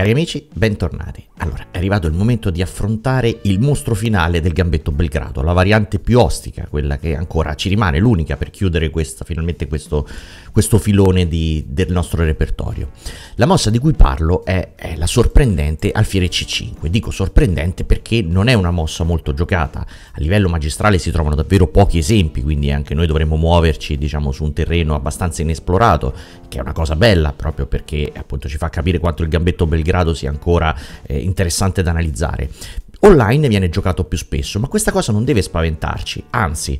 Cari amici, bentornati. Allora, è arrivato il momento di affrontare il mostro finale del Gambetto Belgrado, la variante più ostica, quella che ancora ci rimane, l'unica per chiudere questa, finalmente questo, questo filone di, del nostro repertorio. La mossa di cui parlo è, è la sorprendente alfiere C5. Dico sorprendente perché non è una mossa molto giocata. A livello magistrale si trovano davvero pochi esempi, quindi anche noi dovremmo muoverci, diciamo, su un terreno abbastanza inesplorato, che è una cosa bella proprio perché appunto ci fa capire quanto il Gambetto Belgrado grado sia ancora eh, interessante da analizzare. Online viene giocato più spesso, ma questa cosa non deve spaventarci, anzi,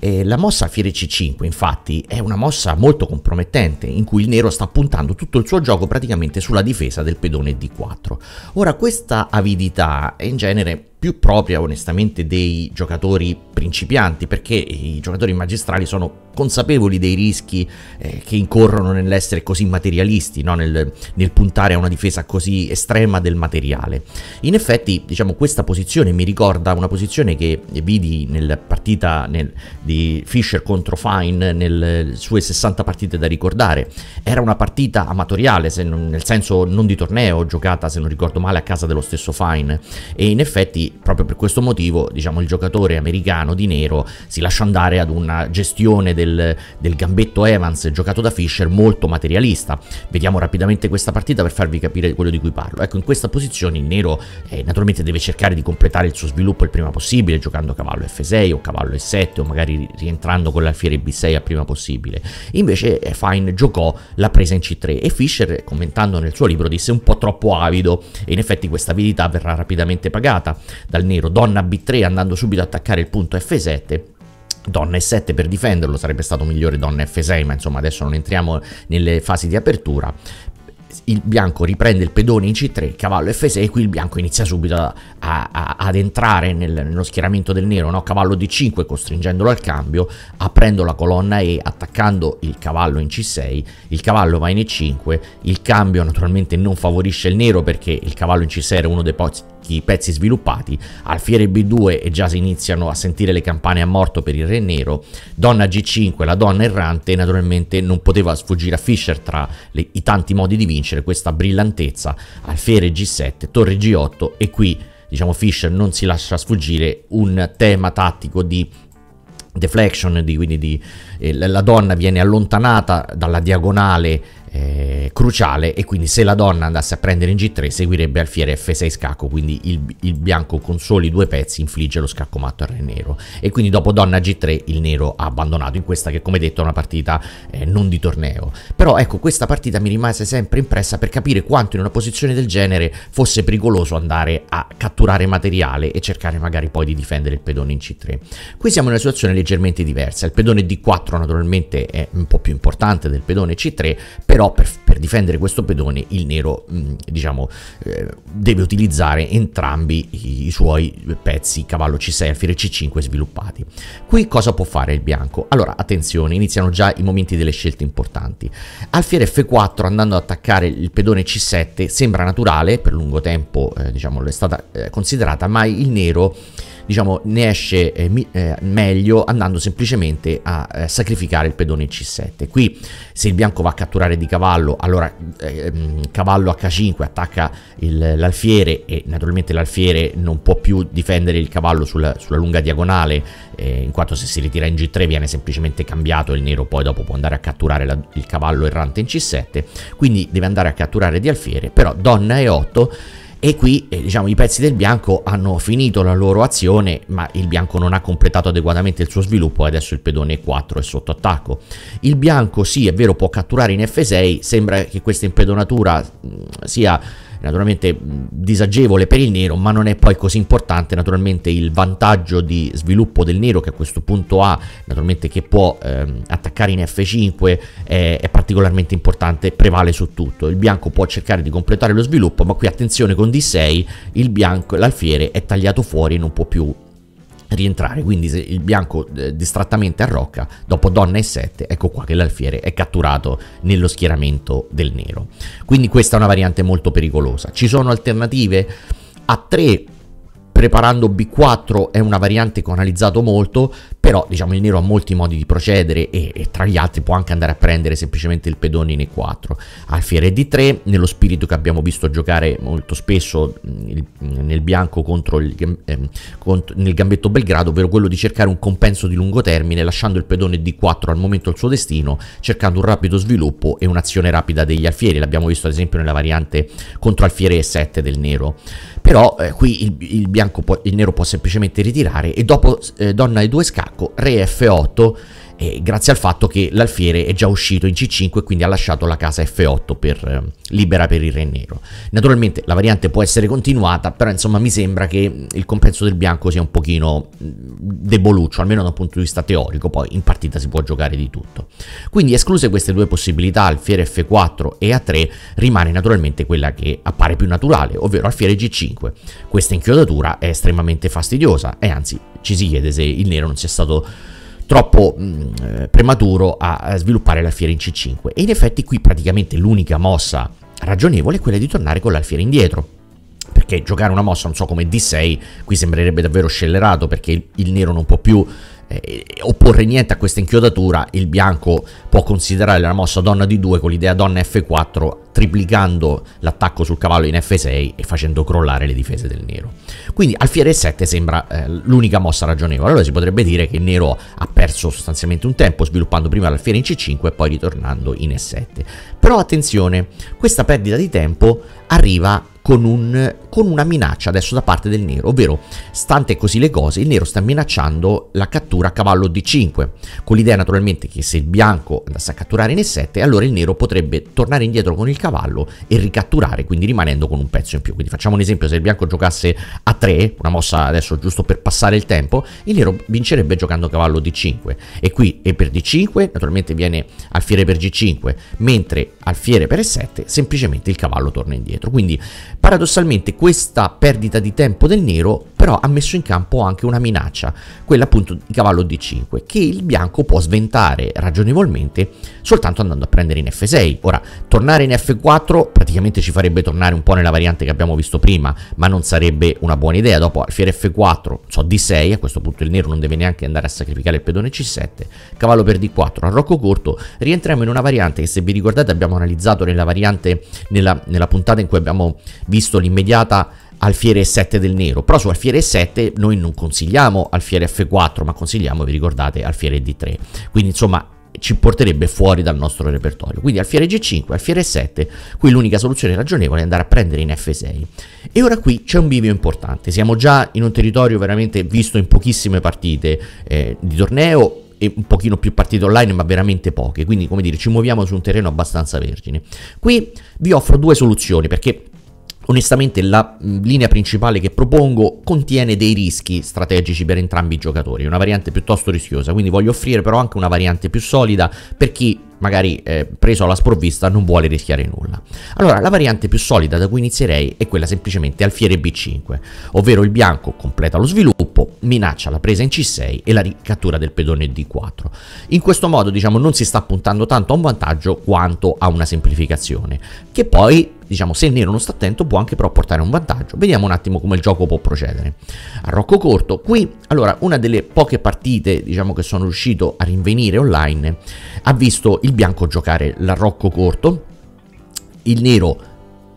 eh, la mossa Fiere C5 infatti è una mossa molto compromettente in cui il nero sta puntando tutto il suo gioco praticamente sulla difesa del pedone D4. Ora questa avidità in genere più propria onestamente dei giocatori principianti perché i giocatori magistrali sono consapevoli dei rischi eh, che incorrono nell'essere così materialisti, no? nel, nel, puntare a una difesa così estrema del materiale. In effetti diciamo questa posizione mi ricorda una posizione che vidi nella partita nel, di Fischer contro Fine nelle sue 60 partite da ricordare. Era una partita amatoriale, se non, nel senso non di torneo, giocata se non ricordo male a casa dello stesso Fine e in effetti proprio per questo motivo diciamo, il giocatore americano di nero si lascia andare ad una gestione del, del gambetto Evans giocato da Fischer molto materialista. Vediamo rapidamente questa partita per farvi capire quello di cui parlo. Ecco, in questa posizione il nero eh, naturalmente deve cercare di completare il suo sviluppo il prima possibile, giocando cavallo F6 o cavallo E7 o magari rientrando con l'alfiere B6 al prima possibile. Invece eh, Fine giocò la presa in C3 e Fischer, commentando nel suo libro, disse un po' troppo avido e in effetti questa avidità verrà rapidamente pagata dal nero, donna b3 andando subito ad attaccare il punto f7 donna e7 per difenderlo sarebbe stato migliore donna f6 ma insomma adesso non entriamo nelle fasi di apertura il bianco riprende il pedone in c3 cavallo f6 qui il bianco inizia subito a, a, ad entrare nel, nello schieramento del nero no? cavallo d5 costringendolo al cambio aprendo la colonna e attaccando il cavallo in c6 il cavallo va in e5 il cambio naturalmente non favorisce il nero perché il cavallo in c6 era uno dei pochi pochi pezzi sviluppati, Alfiere B2 e già si iniziano a sentire le campane a morto per il Re Nero, Donna G5, la donna errante, naturalmente non poteva sfuggire a Fischer tra le, i tanti modi di vincere questa brillantezza, Alfiere G7, Torre G8 e qui diciamo Fischer non si lascia sfuggire un tema tattico di deflection, di, quindi di, eh, la donna viene allontanata dalla diagonale eh, cruciale e quindi se la donna andasse a prendere in G3 seguirebbe alfiere F6 scacco quindi il, il, bianco con soli due pezzi infligge lo scacco matto al re nero e quindi dopo donna G3 il nero ha abbandonato in questa che come detto è una partita eh, non di torneo però ecco questa partita mi rimase sempre impressa per capire quanto in una posizione del genere fosse pericoloso andare a catturare materiale e cercare magari poi di difendere il pedone in C3 qui siamo in una situazione leggermente diversa il pedone D4 naturalmente è un po' più importante del pedone C3 però però per, per difendere questo pedone il nero mm, diciamo eh, deve utilizzare entrambi i, suoi pezzi cavallo C6 alfiere C5 sviluppati. Qui cosa può fare il bianco? Allora attenzione iniziano già i momenti delle scelte importanti. Alfiere F4 andando ad attaccare il pedone C7 sembra naturale per lungo tempo eh, diciamo è stata eh, considerata ma il nero diciamo, ne esce eh, mi, eh, meglio andando semplicemente a eh, sacrificare il pedone C7. Qui se il bianco va a catturare di cavallo, allora eh, mm, cavallo H5 attacca il, l'alfiere e naturalmente l'alfiere non può più difendere il cavallo sulla, sulla lunga diagonale, eh, in quanto se si ritira in G3 viene semplicemente cambiato il nero poi dopo può andare a catturare la, il cavallo errante in C7, quindi deve andare a catturare di alfiere, però donna E8 e qui eh, diciamo i pezzi del bianco hanno finito la loro azione ma il bianco non ha completato adeguatamente il suo sviluppo e adesso il pedone 4 è sotto attacco il bianco sì è vero può catturare in F6 sembra che questa impedonatura mh, mm, sia naturalmente disagevole per il nero, ma non è poi così importante. Naturalmente il vantaggio di sviluppo del nero che a questo punto ha, naturalmente che può ehm, attaccare in F5, è, è particolarmente importante, prevale su tutto. Il bianco può cercare di completare lo sviluppo, ma qui attenzione con D6, il bianco, l'alfiere è tagliato fuori e non può più rientrare. Quindi se il bianco eh, distrattamente arrocca, dopo donna e 7, ecco qua che l'alfiere è catturato nello schieramento del nero. Quindi questa è una variante molto pericolosa. Ci sono alternative? A 3 preparando B4 è una variante che ho analizzato molto però diciamo il nero ha molti modi di procedere e, e, tra gli altri può anche andare a prendere semplicemente il pedone in E4 alfiere D3 nello spirito che abbiamo visto giocare molto spesso mm, il, mm, nel bianco contro il, ehm, contro, nel gambetto Belgrado ovvero quello di cercare un compenso di lungo termine lasciando il pedone D4 al momento il suo destino cercando un rapido sviluppo e un'azione rapida degli alfieri l'abbiamo visto ad esempio nella variante contro alfiere E7 del nero però eh, qui il, il, può, il, nero può semplicemente ritirare e dopo eh, donna e due scacchi Marco Re F8 eh, grazie al fatto che l'alfiere è già uscito in C5 e quindi ha lasciato la casa F8 per, eh, libera per il Re Nero. Naturalmente la variante può essere continuata, però insomma mi sembra che il compenso del bianco sia un pochino deboluccio, almeno dal punto di vista teorico, poi in partita si può giocare di tutto. Quindi escluse queste due possibilità, alfiere F4 e A3, rimane naturalmente quella che appare più naturale, ovvero alfiere G5. Questa inchiodatura è estremamente fastidiosa e anzi ci si chiede se il nero non sia stato troppo mh, mm, eh, prematuro a sviluppare l'alfiere in C5 e in effetti qui praticamente l'unica mossa ragionevole è quella di tornare con l'alfiere indietro perché giocare una mossa non so come D6 qui sembrerebbe davvero scellerato perché il, il nero non può più eh, opporre niente a questa inchiodatura, il bianco può considerare la mossa donna di 2 con l'idea donna F4, triplicando l'attacco sul cavallo in F6 e facendo crollare le difese del nero. Quindi alfiere 7 sembra eh, l'unica mossa ragionevole, allora si potrebbe dire che il nero ha perso sostanzialmente un tempo sviluppando prima l'alfiere in C5 e poi ritornando in E7. Però attenzione, questa perdita di tempo arriva con, un, con una minaccia adesso da parte del nero, ovvero stante così le cose il nero sta minacciando la cattura a cavallo d5, con l'idea naturalmente che se il bianco andasse a catturare in e7 allora il nero potrebbe tornare indietro con il cavallo e ricatturare, quindi rimanendo con un pezzo in più. Quindi facciamo un esempio, se il bianco giocasse a 3, una mossa adesso giusto per passare il tempo, il nero vincerebbe giocando cavallo d5 e qui e per d5 naturalmente viene alfiere per g5, mentre alfiere per e7 semplicemente il cavallo torna indietro. Quindi Paradossalmente questa perdita di tempo del nero però ha messo in campo anche una minaccia, quella appunto di cavallo D5, che il bianco può sventare ragionevolmente soltanto andando a prendere in F6. Ora, tornare in F4 praticamente ci farebbe tornare un po' nella variante che abbiamo visto prima, ma non sarebbe una buona idea. Dopo alfiere F4, so D6, a questo punto il nero non deve neanche andare a sacrificare il pedone C7, cavallo per D4, arrocco corto, rientriamo in una variante che se vi ricordate abbiamo analizzato nella variante, nella, nella puntata in cui abbiamo visto l'immediata Alfiere E7 del nero, però su Alfiere E7 noi non consigliamo Alfiere F4, ma consigliamo, vi ricordate, Alfiere D3. Quindi insomma ci porterebbe fuori dal nostro repertorio. Quindi alfiere G5, alfiere 7, qui l'unica soluzione ragionevole è andare a prendere in F6. E ora qui c'è un bivio importante, siamo già in un territorio veramente visto in pochissime partite eh, di torneo e un pochino più partite online ma veramente poche, quindi come dire ci muoviamo su un terreno abbastanza vergine. Qui vi offro due soluzioni perché Onestamente la mm, linea principale che propongo contiene dei rischi strategici per entrambi i giocatori, una variante piuttosto rischiosa, quindi voglio offrire però anche una variante più solida per chi magari eh, preso alla sprovvista non vuole rischiare nulla. Allora la variante più solida da cui inizierei è quella semplicemente alfiere B5, ovvero il bianco completa lo sviluppo, minaccia la presa in C6 e la ricattura del pedone D4. In questo modo diciamo non si sta puntando tanto a un vantaggio quanto a una semplificazione, che poi diciamo, se il nero non sta attento può anche però portare un vantaggio. Vediamo un attimo come il gioco può procedere. A Rocco Corto, qui, allora, una delle poche partite, diciamo, che sono riuscito a rinvenire online, ha visto il bianco giocare la Rocco Corto, il nero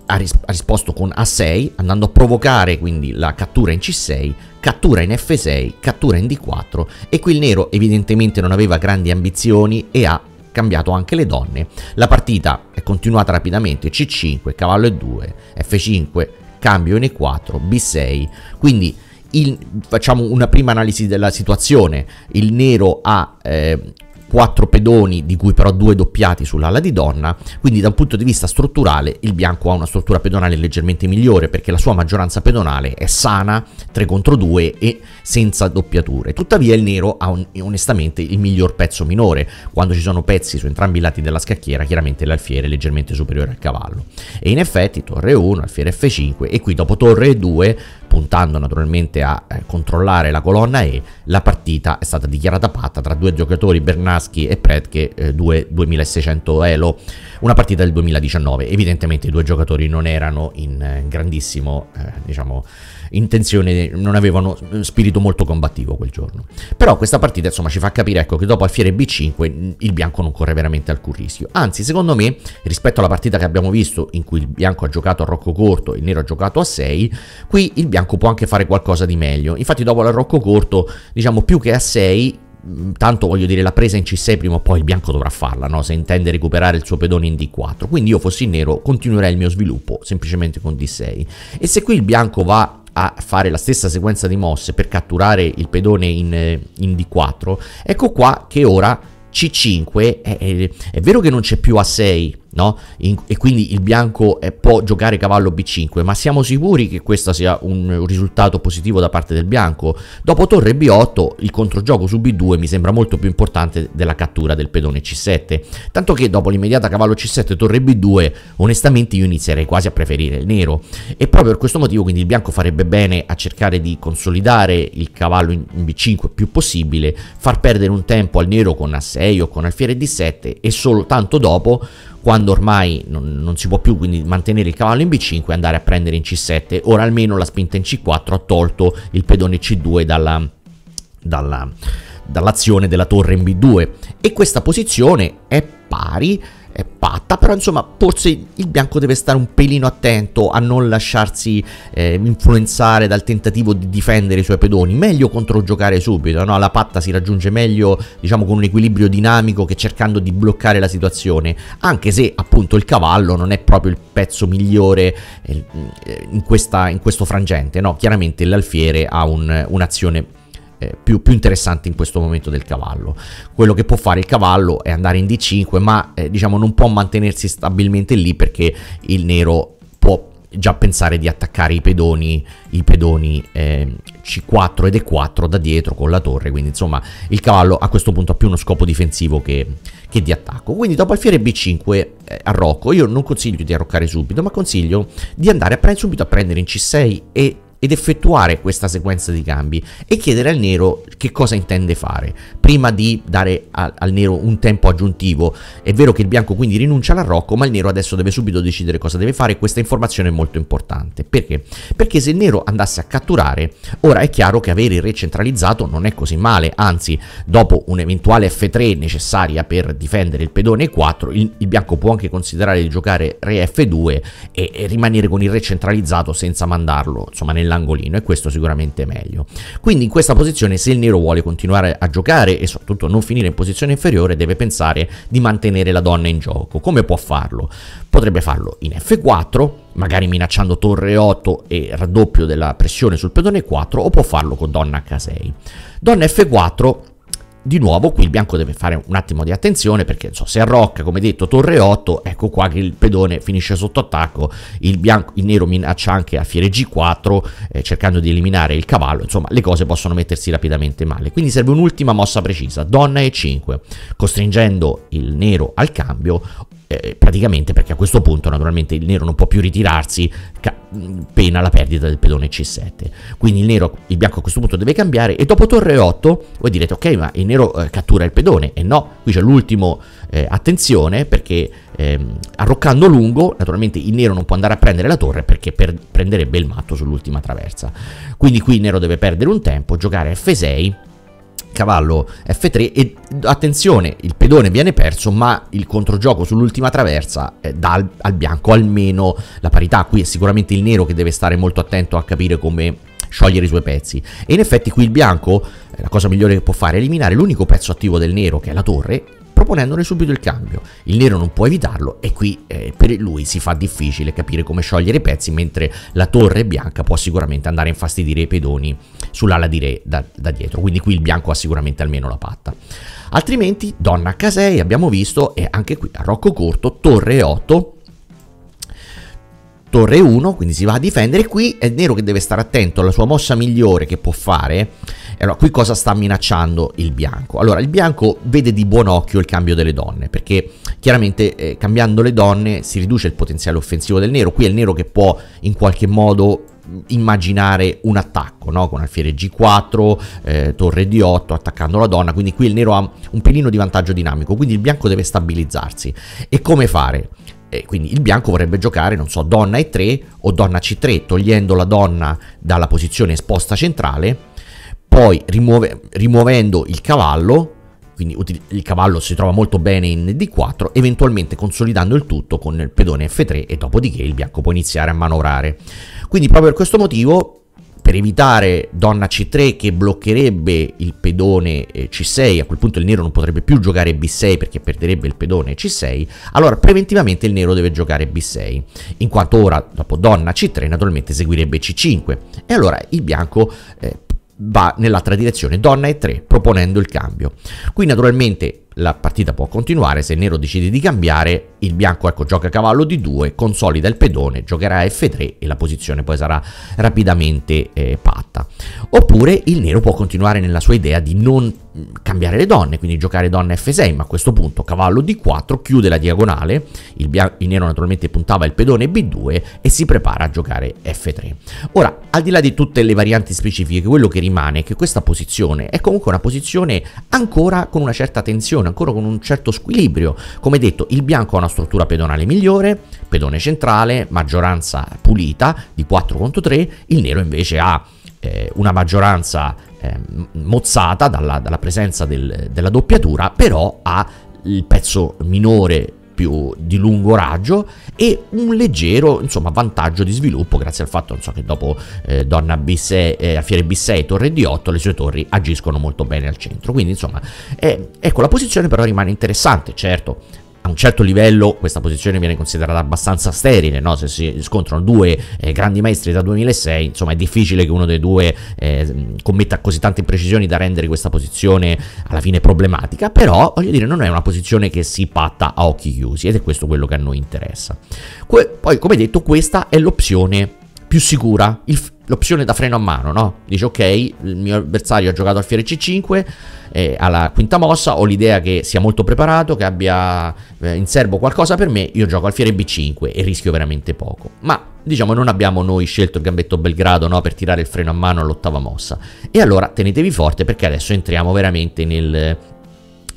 ha, ris ha, risposto con A6, andando a provocare quindi la cattura in C6, cattura in F6, cattura in D4 e qui il nero evidentemente non aveva grandi ambizioni e ha cambiato anche le donne. La partita è continuata rapidamente, C5, cavallo E2, F5, cambio in E4, B6, quindi il, facciamo una prima analisi della situazione. Il nero ha eh, 4 pedoni, di cui però due doppiati sull'ala di donna, quindi da un punto di vista strutturale il bianco ha una struttura pedonale leggermente migliore perché la sua maggioranza pedonale è sana, 3 contro 2 e senza doppiature. Tuttavia il nero ha on- onestamente il miglior pezzo minore, quando ci sono pezzi su entrambi i lati della scacchiera chiaramente l'alfiere è leggermente superiore al cavallo. E in effetti torre 1, alfiere F5 e qui dopo torre 2 puntando naturalmente a eh, controllare la colonna E, la partita è stata dichiarata patta tra due giocatori, Bernaschi e Predke, eh, due 2600 Elo, una partita del 2019. Evidentemente i due giocatori non erano in eh, grandissimo, eh, diciamo, intenzione, non avevano spirito molto combattivo quel giorno. Però questa partita insomma ci fa capire ecco, che dopo alfiere B5 il bianco non corre veramente alcun rischio. Anzi, secondo me, rispetto alla partita che abbiamo visto in cui il bianco ha giocato a Rocco Corto e il nero ha giocato a 6, qui il bianco bianco può anche fare qualcosa di meglio. Infatti dopo l'arrocco corto, diciamo più che a 6, mm, tanto voglio dire la presa in C6 prima o poi il bianco dovrà farla no? se intende recuperare il suo pedone in D4 quindi io fossi nero continuerei il mio sviluppo semplicemente con D6 e se qui il bianco va a fare la stessa sequenza di mosse per catturare il pedone in, eh, in D4 ecco qua che ora C5 è, è, è vero che non c'è più A6 No? In, e quindi il bianco eh, può giocare cavallo b5, ma siamo sicuri che questo sia un risultato positivo da parte del bianco? Dopo torre b8 il controgioco su b2 mi sembra molto più importante della cattura del pedone c7, tanto che dopo l'immediata cavallo c7 torre b2 onestamente io inizierei quasi a preferire il nero e proprio per questo motivo quindi il bianco farebbe bene a cercare di consolidare il cavallo in, in b5 più possibile, far perdere un tempo al nero con a6 o con alfiere d7 e soltanto dopo quando ormai non, non, si può più quindi mantenere il cavallo in B5 e andare a prendere in C7. Ora almeno la spinta in C4 ha tolto il pedone C2 dalla, dalla, dall'azione della torre in B2 e questa posizione è pari è patta, però insomma forse il bianco deve stare un pelino attento a non lasciarsi eh, influenzare dal tentativo di difendere i suoi pedoni, meglio controgiocare subito, no? la patta si raggiunge meglio diciamo con un equilibrio dinamico che cercando di bloccare la situazione, anche se appunto il cavallo non è proprio il pezzo migliore eh, in, questa, in, questo frangente, no? chiaramente l'alfiere ha un, un'azione eh, più, più, interessante in questo momento del cavallo. Quello che può fare il cavallo è andare in D5, ma eh, diciamo non può mantenersi stabilmente lì perché il nero può già pensare di attaccare i pedoni, i pedoni eh, C4 ed E4 da dietro con la torre, quindi insomma il cavallo a questo punto ha più uno scopo difensivo che, che di attacco. Quindi dopo alfiere B5 eh, arrocco, io non consiglio di arroccare subito, ma consiglio di andare a subito a prendere in C6 e ed effettuare questa sequenza di cambi e chiedere al nero che cosa intende fare prima di dare a, al nero un tempo aggiuntivo. È vero che il bianco quindi rinuncia al rocco, ma il nero adesso deve subito decidere cosa deve fare questa informazione è molto importante. Perché? Perché se il nero andasse a catturare, ora è chiaro che avere il re centralizzato non è così male, anzi, dopo un'eventuale F3 necessaria per difendere il pedone 4, il, il bianco può anche considerare di giocare re F2 e, e rimanere con il re centralizzato senza mandarlo, insomma, nella nell'angolino e questo sicuramente è meglio. Quindi in questa posizione se il nero vuole continuare a giocare e soprattutto non finire in posizione inferiore deve pensare di mantenere la donna in gioco. Come può farlo? Potrebbe farlo in F4 magari minacciando torre 8 e raddoppio della pressione sul pedone 4 o può farlo con donna H6. Donna F4 di nuovo qui il bianco deve fare un attimo di attenzione perché so, se arrocca come detto torre 8 ecco qua che il pedone finisce sotto attacco il, bianco, il nero minaccia anche a fiere g4 eh, cercando di eliminare il cavallo insomma le cose possono mettersi rapidamente male quindi serve un'ultima mossa precisa donna e 5 costringendo il nero al cambio eh, praticamente perché a questo punto naturalmente il nero non può più ritirarsi pena la perdita del pedone C7 quindi il nero il bianco a questo punto deve cambiare e dopo torre 8 voi direte ok ma il nero eh, cattura il pedone e no qui c'è l'ultimo eh, attenzione perché ehm, arroccando lungo naturalmente il nero non può andare a prendere la torre perché per prenderebbe il matto sull'ultima traversa quindi qui il nero deve perdere un tempo giocare F6 cavallo F3 e attenzione il pedone viene perso ma il controgioco sull'ultima traversa eh, dà al, al, bianco almeno la parità qui è sicuramente il nero che deve stare molto attento a capire come sciogliere i suoi pezzi e in effetti qui il bianco eh, la cosa migliore che può fare è eliminare l'unico pezzo attivo del nero che è la torre proponendone subito il cambio. Il nero non può evitarlo e qui eh, per lui si fa difficile capire come sciogliere i pezzi, mentre la torre bianca può sicuramente andare a infastidire i pedoni sull'ala di re da, da dietro, quindi qui il bianco ha sicuramente almeno la patta. Altrimenti donna H6 abbiamo visto e anche qui a Rocco Corto torre 8 torre 1, quindi si va a difendere. Qui è Nero che deve stare attento alla sua mossa migliore che può fare. Allora, qui cosa sta minacciando il bianco? Allora, il bianco vede di buon occhio il cambio delle donne, perché chiaramente eh, cambiando le donne si riduce il potenziale offensivo del nero. Qui è il nero che può in qualche modo mm, immaginare un attacco no? con alfiere G4, eh, torre D8 attaccando la donna, quindi qui il nero ha un pelino di vantaggio dinamico, quindi il bianco deve stabilizzarsi. E come fare? E quindi il bianco vorrebbe giocare, non so, donna E3 o donna C3, togliendo la donna dalla posizione esposta centrale, poi rimuove, rimuovendo il cavallo, quindi il cavallo si trova molto bene in D4, eventualmente consolidando il tutto con il pedone F3 e dopodiché il bianco può iniziare a manovrare. Quindi proprio per questo motivo per evitare donna c3 che bloccherebbe il pedone eh, c6, a quel punto il nero non potrebbe più giocare b6 perché perderebbe il pedone c6, allora preventivamente il nero deve giocare b6, in quanto ora dopo donna c3 naturalmente seguirebbe c5 e allora il bianco eh, va nell'altra direzione, donna e 3, proponendo il cambio. Qui naturalmente la partita può continuare, se il nero decide di cambiare, il bianco ecco, gioca a cavallo di 2, consolida il pedone, giocherà F3 e la posizione poi sarà rapidamente eh, patta. Oppure il nero può continuare nella sua idea di non mm, cambiare le donne, quindi giocare donna F6, ma a questo punto cavallo D4 chiude la diagonale, il, bianco, il nero naturalmente puntava il pedone B2 e si prepara a giocare F3. Ora, al di là di tutte le varianti specifiche, quello che rimane è che questa posizione è comunque una posizione ancora con una certa tensione situazione ancora con un certo squilibrio. Come detto, il bianco ha una struttura pedonale migliore, pedone centrale, maggioranza pulita di 4 contro 3, il nero invece ha eh, una maggioranza eh, mozzata dalla, dalla presenza del, della doppiatura, però ha il pezzo minore più di lungo raggio e un leggero insomma, vantaggio di sviluppo grazie al fatto so, che dopo eh, Donna Bisse, eh, Fiere B6 Torre di 8 le sue torri agiscono molto bene al centro. Quindi insomma eh, ecco la posizione però rimane interessante, certo a un certo livello questa posizione viene considerata abbastanza sterile, no? se si scontrano due eh, grandi maestri da 2006, insomma è difficile che uno dei due eh, commetta così tante imprecisioni da rendere questa posizione alla fine problematica, però voglio dire non è una posizione che si patta a occhi chiusi ed è questo quello che a noi interessa. Que- poi come detto questa è l'opzione più sicura, il, l'opzione da freno a mano, no? Dice ok, il mio avversario ha giocato al fiere C5, eh, alla quinta mossa, ho l'idea che sia molto preparato, che abbia eh, in serbo qualcosa per me, io gioco al fiere B5 e rischio veramente poco. Ma diciamo non abbiamo noi scelto il gambetto Belgrado no? per tirare il freno a mano all'ottava mossa. E allora tenetevi forte perché adesso entriamo veramente nel,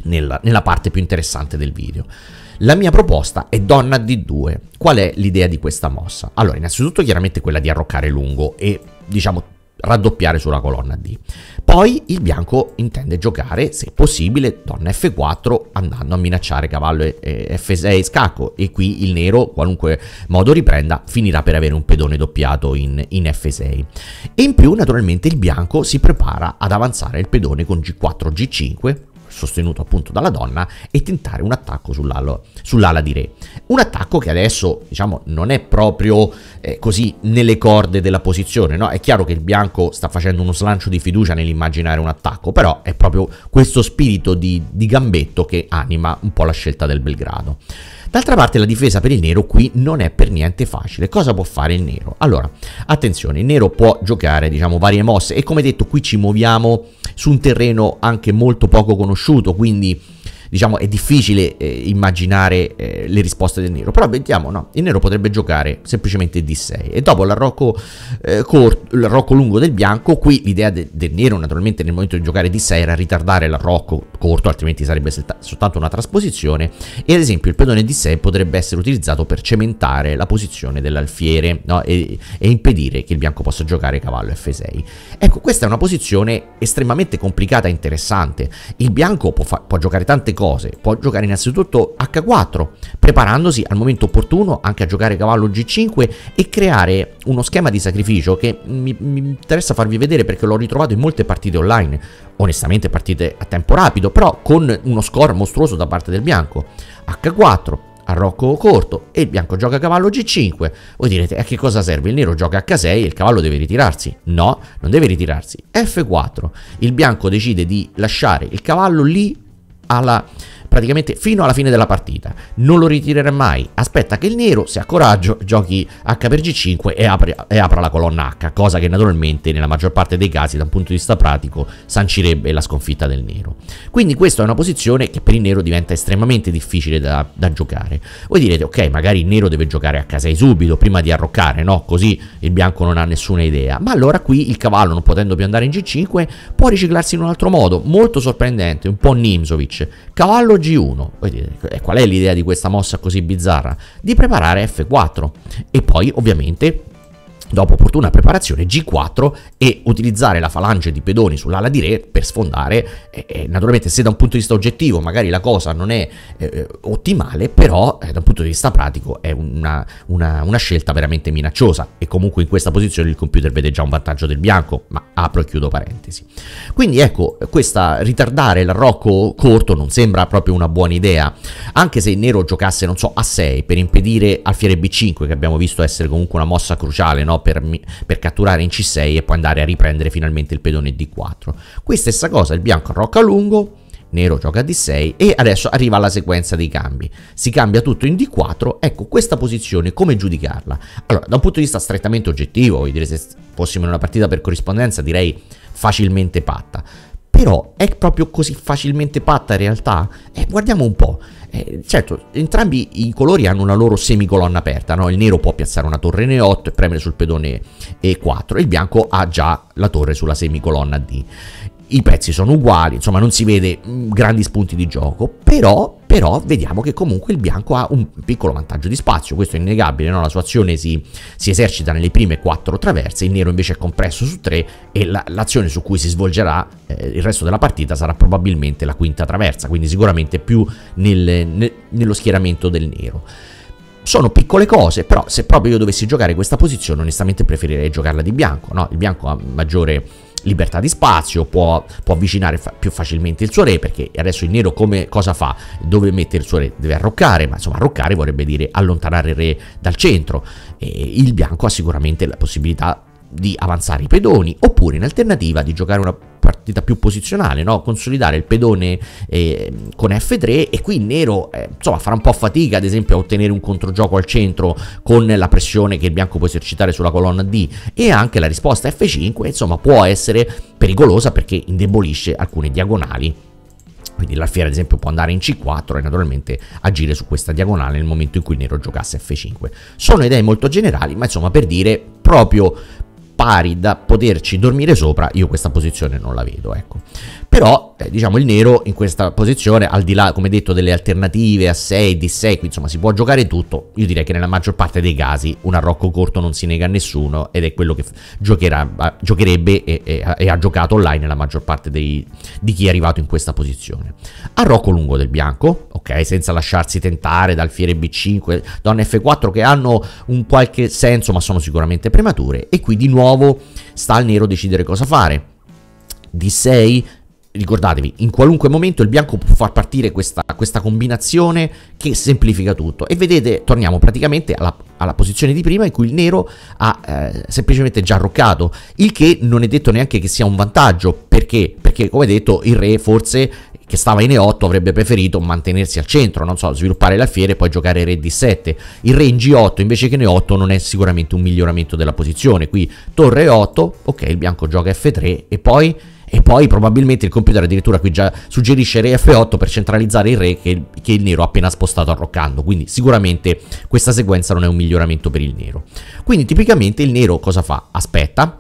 nella, nella parte più interessante del video. La mia proposta è donna D2. Qual è l'idea di questa mossa? Allora, innanzitutto chiaramente quella di arroccare lungo e diciamo raddoppiare sulla colonna D. Poi il bianco intende giocare, se possibile, donna F4 andando a minacciare cavallo F6 scacco e qui il nero, qualunque modo riprenda, finirà per avere un pedone doppiato in, in F6. E in più naturalmente il bianco si prepara ad avanzare il pedone con G4 G5 sostenuto appunto dalla donna, e tentare un attacco sull'ala, sull'ala di re. Un attacco che adesso, diciamo, non è proprio eh, così nelle corde della posizione, no? È chiaro che il bianco sta facendo uno slancio di fiducia nell'immaginare un attacco, però è proprio questo spirito di, di gambetto che anima un po' la scelta del Belgrado. D'altra parte la difesa per il nero qui non è per niente facile. Cosa può fare il nero? Allora, attenzione, il nero può giocare diciamo varie mosse e come detto qui ci muoviamo su un terreno anche molto poco conosciuto, quindi diciamo, è difficile eh, immaginare eh, le risposte del nero. Però vediamo, no, il nero potrebbe giocare semplicemente D6 e dopo l'arrocco, eh, cort- l'arrocco lungo del bianco, qui l'idea de- del nero naturalmente nel momento di giocare D6 era ritardare l'arrocco corto, altrimenti sarebbe soltanto una trasposizione e ad esempio il pedone D6 potrebbe essere utilizzato per cementare la posizione dell'alfiere no? e-, e impedire che il bianco possa giocare cavallo F6. Ecco, questa è una posizione estremamente complicata e interessante. Il bianco può, può giocare tante cose. Può giocare innanzitutto H4, preparandosi al momento opportuno anche a giocare cavallo G5 e creare uno schema di sacrificio che mi, mi interessa farvi vedere perché l'ho ritrovato in molte partite online, onestamente partite a tempo rapido, però con uno score mostruoso da parte del bianco. H4, arrocco corto e il bianco gioca cavallo g5. Voi direte a eh, che cosa serve? Il nero gioca h6 e il cavallo deve ritirarsi. No, non deve ritirarsi. f4. Il bianco decide di lasciare il cavallo lì 阿拉。praticamente fino alla fine della partita. Non lo ritirerà mai, aspetta che il nero, se ha coraggio, giochi H per G5 e, apri, e apra la colonna H, cosa che naturalmente nella maggior parte dei casi da un punto di vista pratico sancirebbe la sconfitta del nero. Quindi questa è una posizione che per il nero diventa estremamente difficile da, da giocare. Voi direte ok, magari il nero deve giocare h 6 subito prima di arroccare, no? Così il bianco non ha nessuna idea. Ma allora qui il cavallo, non potendo più andare in G5, può riciclarsi in un altro modo, molto sorprendente, un po' Nimzovic. Cavallo G1. E eh, qual è l'idea di questa mossa così bizzarra? Di preparare F4 e poi ovviamente dopo opportuna preparazione G4 e utilizzare la falange di pedoni sull'ala di re per sfondare eh, eh, naturalmente se da un punto di vista oggettivo magari la cosa non è eh, eh ottimale però eh, da un punto di vista pratico è una, una, una, scelta veramente minacciosa e comunque in questa posizione il computer vede già un vantaggio del bianco ma apro e chiudo parentesi quindi ecco questa ritardare l'arrocco corto non sembra proprio una buona idea anche se il nero giocasse non so a 6 per impedire al alfiere b5 che abbiamo visto essere comunque una mossa cruciale no? per, per, catturare in C6 e poi andare a riprendere finalmente il pedone D4. Qui stessa cosa, il bianco arrocca lungo, nero gioca D6 e adesso arriva la sequenza dei cambi. Si cambia tutto in D4, ecco questa posizione come giudicarla? Allora, da un punto di vista strettamente oggettivo, voglio dire se fossimo in una partita per corrispondenza direi facilmente patta. Però è proprio così facilmente patta in realtà? Eh, guardiamo un po'. Eh, certo, entrambi i colori hanno una loro semicolonna aperta, no? il nero può piazzare una torre n 8 e premere sul pedone E4, il bianco ha già la torre sulla semicolonna D i pezzi sono uguali, insomma non si vede mm, grandi spunti di gioco, però, però vediamo che comunque il bianco ha un piccolo vantaggio di spazio, questo è innegabile, no? la sua azione si, si, esercita nelle prime quattro traverse, il nero invece è compresso su tre e la, l'azione su cui si svolgerà eh, il resto della partita sarà probabilmente la quinta traversa, quindi sicuramente più nel, nel, nello schieramento del nero. Sono piccole cose, però se proprio io dovessi giocare questa posizione onestamente preferirei giocarla di bianco, no? il bianco ha maggiore libertà di spazio, può, può avvicinare fa- più facilmente il suo re, perché adesso il nero come cosa fa? Dove mette il suo re? Deve arroccare, ma insomma arroccare vorrebbe dire allontanare il re dal centro. E il bianco ha sicuramente la possibilità di avanzare i pedoni, oppure in alternativa di giocare una partita più posizionale, no? consolidare il pedone eh, con F3 e qui il nero eh, insomma, farà un po' fatica ad esempio a ottenere un controgioco al centro con la pressione che il bianco può esercitare sulla colonna D e anche la risposta F5 insomma può essere pericolosa perché indebolisce alcune diagonali quindi l'alfiere ad esempio può andare in C4 e naturalmente agire su questa diagonale nel momento in cui il nero giocasse F5. Sono idee molto generali, ma insomma per dire proprio pari da poterci dormire sopra, io questa posizione non la vedo, ecco però eh, diciamo il nero in questa posizione, al di là come detto delle alternative a 6, di 6, insomma si può giocare tutto, io direi che nella maggior parte dei casi un arrocco corto non si nega a nessuno ed è quello che giocherà, giocherebbe e, e, e, ha giocato online la maggior parte dei, di chi è arrivato in questa posizione. Arrocco lungo del bianco, ok, senza lasciarsi tentare dal fiere B5, da F4 che hanno un qualche senso ma sono sicuramente premature e qui di nuovo sta al nero decidere cosa fare. D6 ricordatevi, in qualunque momento il bianco può far partire questa, questa combinazione che semplifica tutto. E vedete, torniamo praticamente alla, alla posizione di prima in cui il nero ha eh, semplicemente già arroccato, il che non è detto neanche che sia un vantaggio, perché? Perché come detto il re forse che stava in E8 avrebbe preferito mantenersi al centro, non so, sviluppare l'alfiere e poi giocare re D7. Il re in G8 invece che in E8 non è sicuramente un miglioramento della posizione, qui torre 8 ok il bianco gioca F3 e poi e poi probabilmente il computer addirittura qui già suggerisce re F8 per centralizzare il re che, che il nero ha appena spostato arroccando, quindi sicuramente questa sequenza non è un miglioramento per il nero. Quindi tipicamente il nero cosa fa? Aspetta,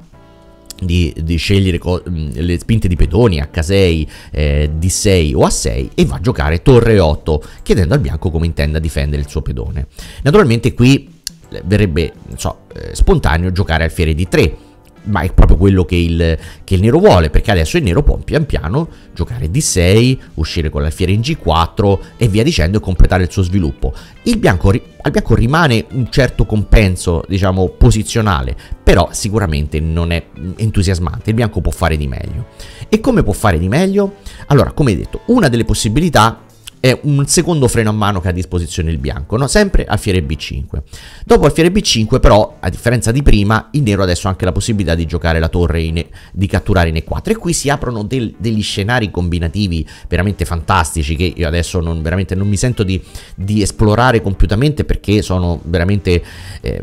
di, di, scegliere mm, le spinte di pedoni H6, eh, D6 o A6 e va a giocare torre 8 chiedendo al bianco come intenda difendere il suo pedone naturalmente qui verrebbe so, eh, spontaneo giocare alfiere di 3 ma è proprio quello che il, che il, nero vuole, perché adesso il nero può pian piano giocare D6, uscire con l'alfiere in G4 e via dicendo e completare il suo sviluppo. Il bianco, al bianco rimane un certo compenso, diciamo, posizionale, però sicuramente non è entusiasmante, il bianco può fare di meglio. E come può fare di meglio? Allora, come detto, una delle possibilità è un secondo freno a mano che ha a disposizione il bianco, no? sempre alfiere B5. Dopo alfiere B5 però, a differenza di prima, il nero adesso ha anche la possibilità di giocare la torre, in, di catturare in E4 e qui si aprono del, degli scenari combinativi veramente fantastici che io adesso non, veramente non mi sento di, di esplorare compiutamente perché sono veramente eh,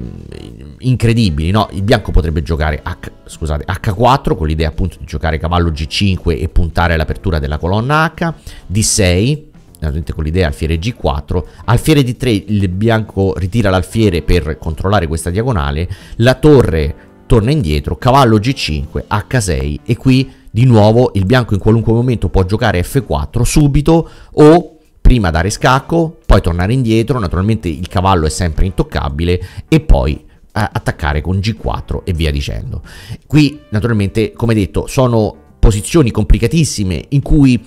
incredibili. No? Il bianco potrebbe giocare H, scusate, H4 con l'idea appunto di giocare cavallo G5 e puntare all'apertura della colonna H, D6 naturalmente con l'idea alfiere G4, alfiere D3 il bianco ritira l'alfiere per controllare questa diagonale, la torre torna indietro, cavallo G5, H6 e qui di nuovo il bianco in qualunque momento può giocare F4 subito o prima dare scacco, poi tornare indietro, naturalmente il cavallo è sempre intoccabile e poi eh, attaccare con G4 e via dicendo. Qui naturalmente, come detto, sono posizioni complicatissime in cui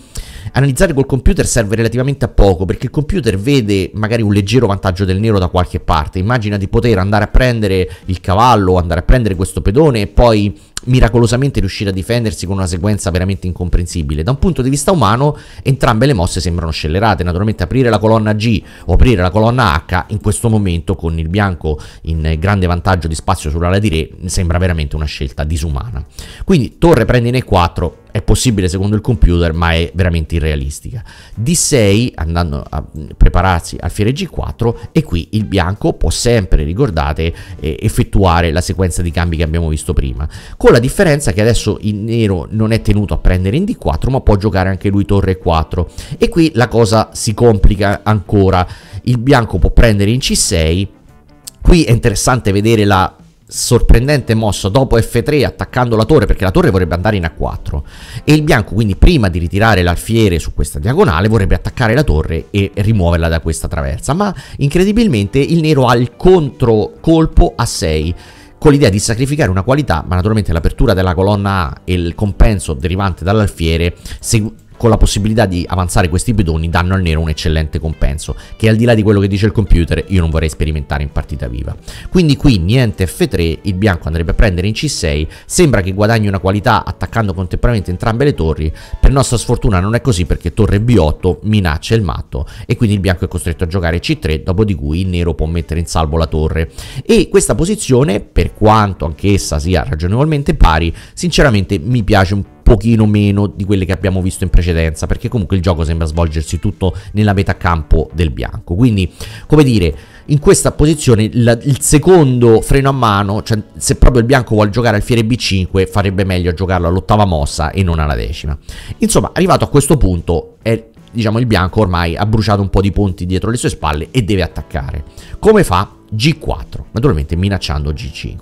analizzare col computer serve relativamente a poco perché il computer vede magari un leggero vantaggio del nero da qualche parte. Immagina di poter andare a prendere il cavallo, andare a prendere questo pedone e poi miracolosamente riuscire a difendersi con una sequenza veramente incomprensibile. Da un punto di vista umano, entrambe le mosse sembrano scellerate. Naturalmente, aprire la colonna G o aprire la colonna H in questo momento, con il bianco in grande vantaggio di spazio sull'ala di re, sembra veramente una scelta disumana. Quindi, torre prende in E4. È possibile secondo il computer, ma è veramente irrealistica. D6 andando a prepararsi al fiere G4 e qui il bianco può sempre, ricordate, effettuare la sequenza di cambi che abbiamo visto prima. Con con la differenza che adesso il nero non è tenuto a prendere in D4 ma può giocare anche lui torre 4 e qui la cosa si complica ancora, il bianco può prendere in C6, qui è interessante vedere la sorprendente mossa dopo F3 attaccando la torre perché la torre vorrebbe andare in A4 e il bianco quindi prima di ritirare l'alfiere su questa diagonale vorrebbe attaccare la torre e rimuoverla da questa traversa ma incredibilmente il nero ha il controcolpo a 6 con l'idea di sacrificare una qualità, ma naturalmente l'apertura della colonna A e il compenso derivante dall'alfiere con la possibilità di avanzare questi pedoni danno al nero un eccellente compenso, che al di là di quello che dice il computer io non vorrei sperimentare in partita viva. Quindi qui niente F3, il bianco andrebbe a prendere in C6, sembra che guadagni una qualità attaccando contemporaneamente entrambe le torri, per nostra sfortuna non è così perché torre B8 minaccia il matto e quindi il bianco è costretto a giocare C3, dopo di cui il nero può mettere in salvo la torre. E questa posizione, per quanto anch'essa sia ragionevolmente pari, sinceramente mi piace un po' pochino meno di quelle che abbiamo visto in precedenza, perché comunque il gioco sembra svolgersi tutto nella metà campo del bianco. Quindi, come dire, in questa posizione il, il secondo freno a mano, cioè se proprio il bianco vuole giocare al fiere B5, farebbe meglio a giocarlo all'ottava mossa e non alla decima. Insomma, arrivato a questo punto è diciamo il bianco ormai ha bruciato un po' di ponti dietro le sue spalle e deve attaccare. Come fa? G4, naturalmente minacciando G5.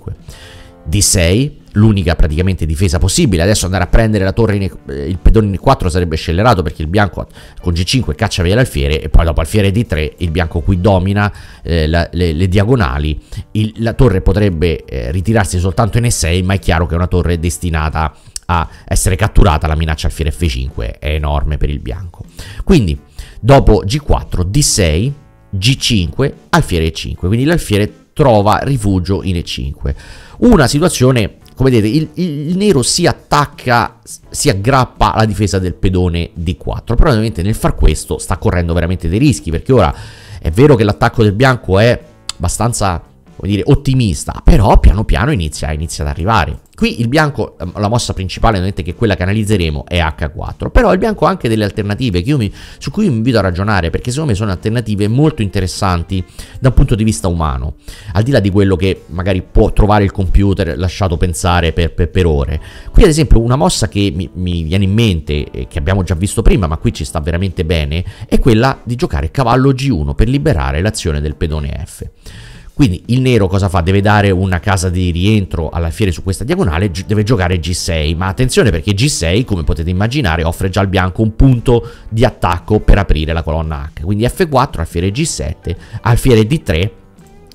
D6, l'unica praticamente difesa possibile. Adesso andare a prendere la torre, in, eh, il pedone in 4 sarebbe scellerato perché il bianco con G5 caccia via l'alfiere e poi dopo alfiere D3 il bianco qui domina eh, la, le, le, diagonali. Il, la torre potrebbe eh, ritirarsi soltanto in E6 ma è chiaro che è una torre destinata a essere catturata. La minaccia alfiere F5 è enorme per il bianco. Quindi dopo G4, D6, G5, alfiere E5. Quindi l'alfiere trova rifugio in E5. Una situazione, come vedete, il, il, nero si attacca, si aggrappa alla difesa del pedone D4, Probabilmente nel far questo sta correndo veramente dei rischi, perché ora è vero che l'attacco del bianco è abbastanza vuol dire, ottimista, però piano piano inizia, inizia, ad arrivare. Qui il bianco, ehm, la mossa principale ovviamente che quella che analizzeremo è H4, però il bianco ha anche delle alternative mi, su cui mi invito a ragionare, perché secondo me sono alternative molto interessanti da un punto di vista umano, al di là di quello che magari può trovare il computer lasciato pensare per, per, per ore. Qui ad esempio una mossa che mi, mi viene in mente, eh, che abbiamo già visto prima, ma qui ci sta veramente bene, è quella di giocare cavallo G1 per liberare l'azione del pedone F. Quindi il nero cosa fa? Deve dare una casa di rientro all'alfiere su questa diagonale, deve giocare G6, ma attenzione perché G6, come potete immaginare, offre già al bianco un punto di attacco per aprire la colonna H. Quindi F4, alfiere G7, alfiere D3,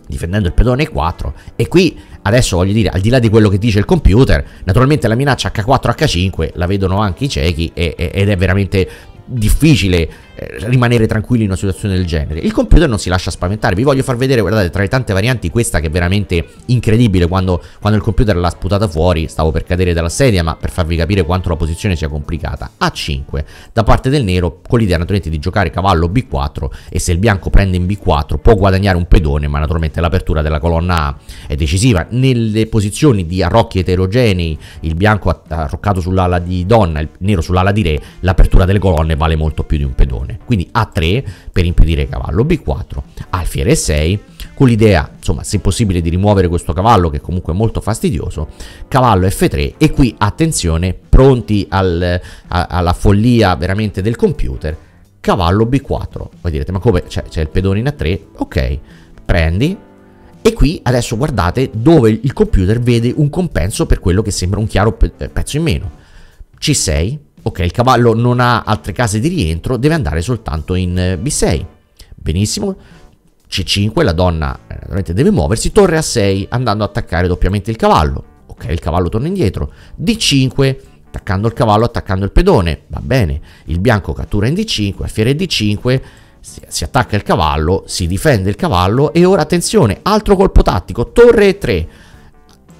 difendendo il pedone E4, e qui adesso voglio dire, al di là di quello che dice il computer, naturalmente la minaccia H4-H5 la vedono anche i ciechi e, ed è veramente difficile eh, rimanere tranquilli in una situazione del genere. Il computer non si lascia spaventare, vi voglio far vedere, guardate, tra le tante varianti questa che è veramente incredibile, quando, quando il computer l'ha sputata fuori, stavo per cadere dalla sedia, ma per farvi capire quanto la posizione sia complicata, A5 da parte del nero, con l'idea naturalmente di giocare cavallo B4 e se il bianco prende in B4 può guadagnare un pedone, ma naturalmente l'apertura della colonna A è decisiva. Nelle posizioni di arrocchi eterogenei, il bianco arroccato sull'ala di donna, il nero sull'ala di re, l'apertura delle colonne vale molto più di un pedone trazione, quindi A3 per impedire il cavallo, B4, alfiere 6 con l'idea, insomma, se possibile di rimuovere questo cavallo che comunque è molto fastidioso, cavallo F3 e qui attenzione, pronti al, a, alla follia veramente del computer, cavallo B4. Voi direte, ma come c'è, c'è il pedone in A3? Ok, prendi, e qui adesso guardate dove il computer vede un compenso per quello che sembra un chiaro pezzo in meno. C6, Ok, il cavallo non ha altre case di rientro, deve andare soltanto in eh, B6. Benissimo. C5, la donna eh, naturalmente deve muoversi, torre a 6 andando ad attaccare doppiamente il cavallo. Ok, il cavallo torna indietro. D5, attaccando il cavallo, attaccando il pedone. Va bene, il bianco cattura in D5, alfiere D5, si, attacca il cavallo, si difende il cavallo e ora attenzione, altro colpo tattico, torre 3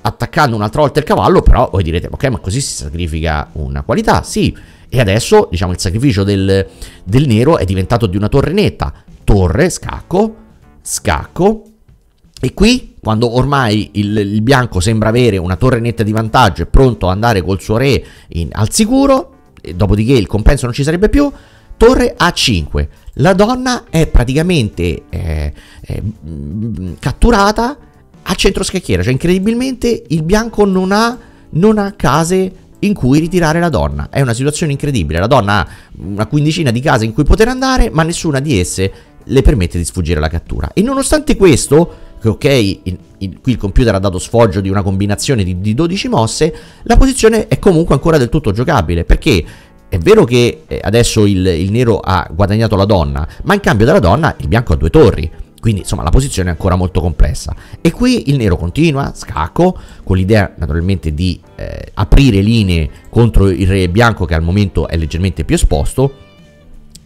attaccando un'altra volta il cavallo, però voi direte, ok, ma così si sacrifica una qualità, sì. E adesso, diciamo, il sacrificio del, del nero è diventato di una torre netta. Torre, scacco, scacco. E qui, quando ormai il, il bianco sembra avere una torre netta di vantaggio e pronto ad andare col suo re in, al sicuro, dopodiché il compenso non ci sarebbe più, torre A5. La donna è praticamente eh, eh, catturata a schiacchiera. cioè incredibilmente il bianco non ha, non ha case in cui ritirare la donna. È una situazione incredibile. La donna ha una quindicina di case in cui poter andare, ma nessuna di esse le permette di sfuggire alla cattura. E nonostante questo, che ok, il, il, qui il computer ha dato sfoggio di una combinazione di, di 12 mosse, la posizione è comunque ancora del tutto giocabile, perché è vero che eh, adesso il, il, nero ha guadagnato la donna, ma in cambio della donna il bianco ha due torri. Quindi insomma la posizione è ancora molto complessa. E qui il nero continua, scacco, con l'idea naturalmente di eh, aprire linee contro il re bianco che al momento è leggermente più esposto.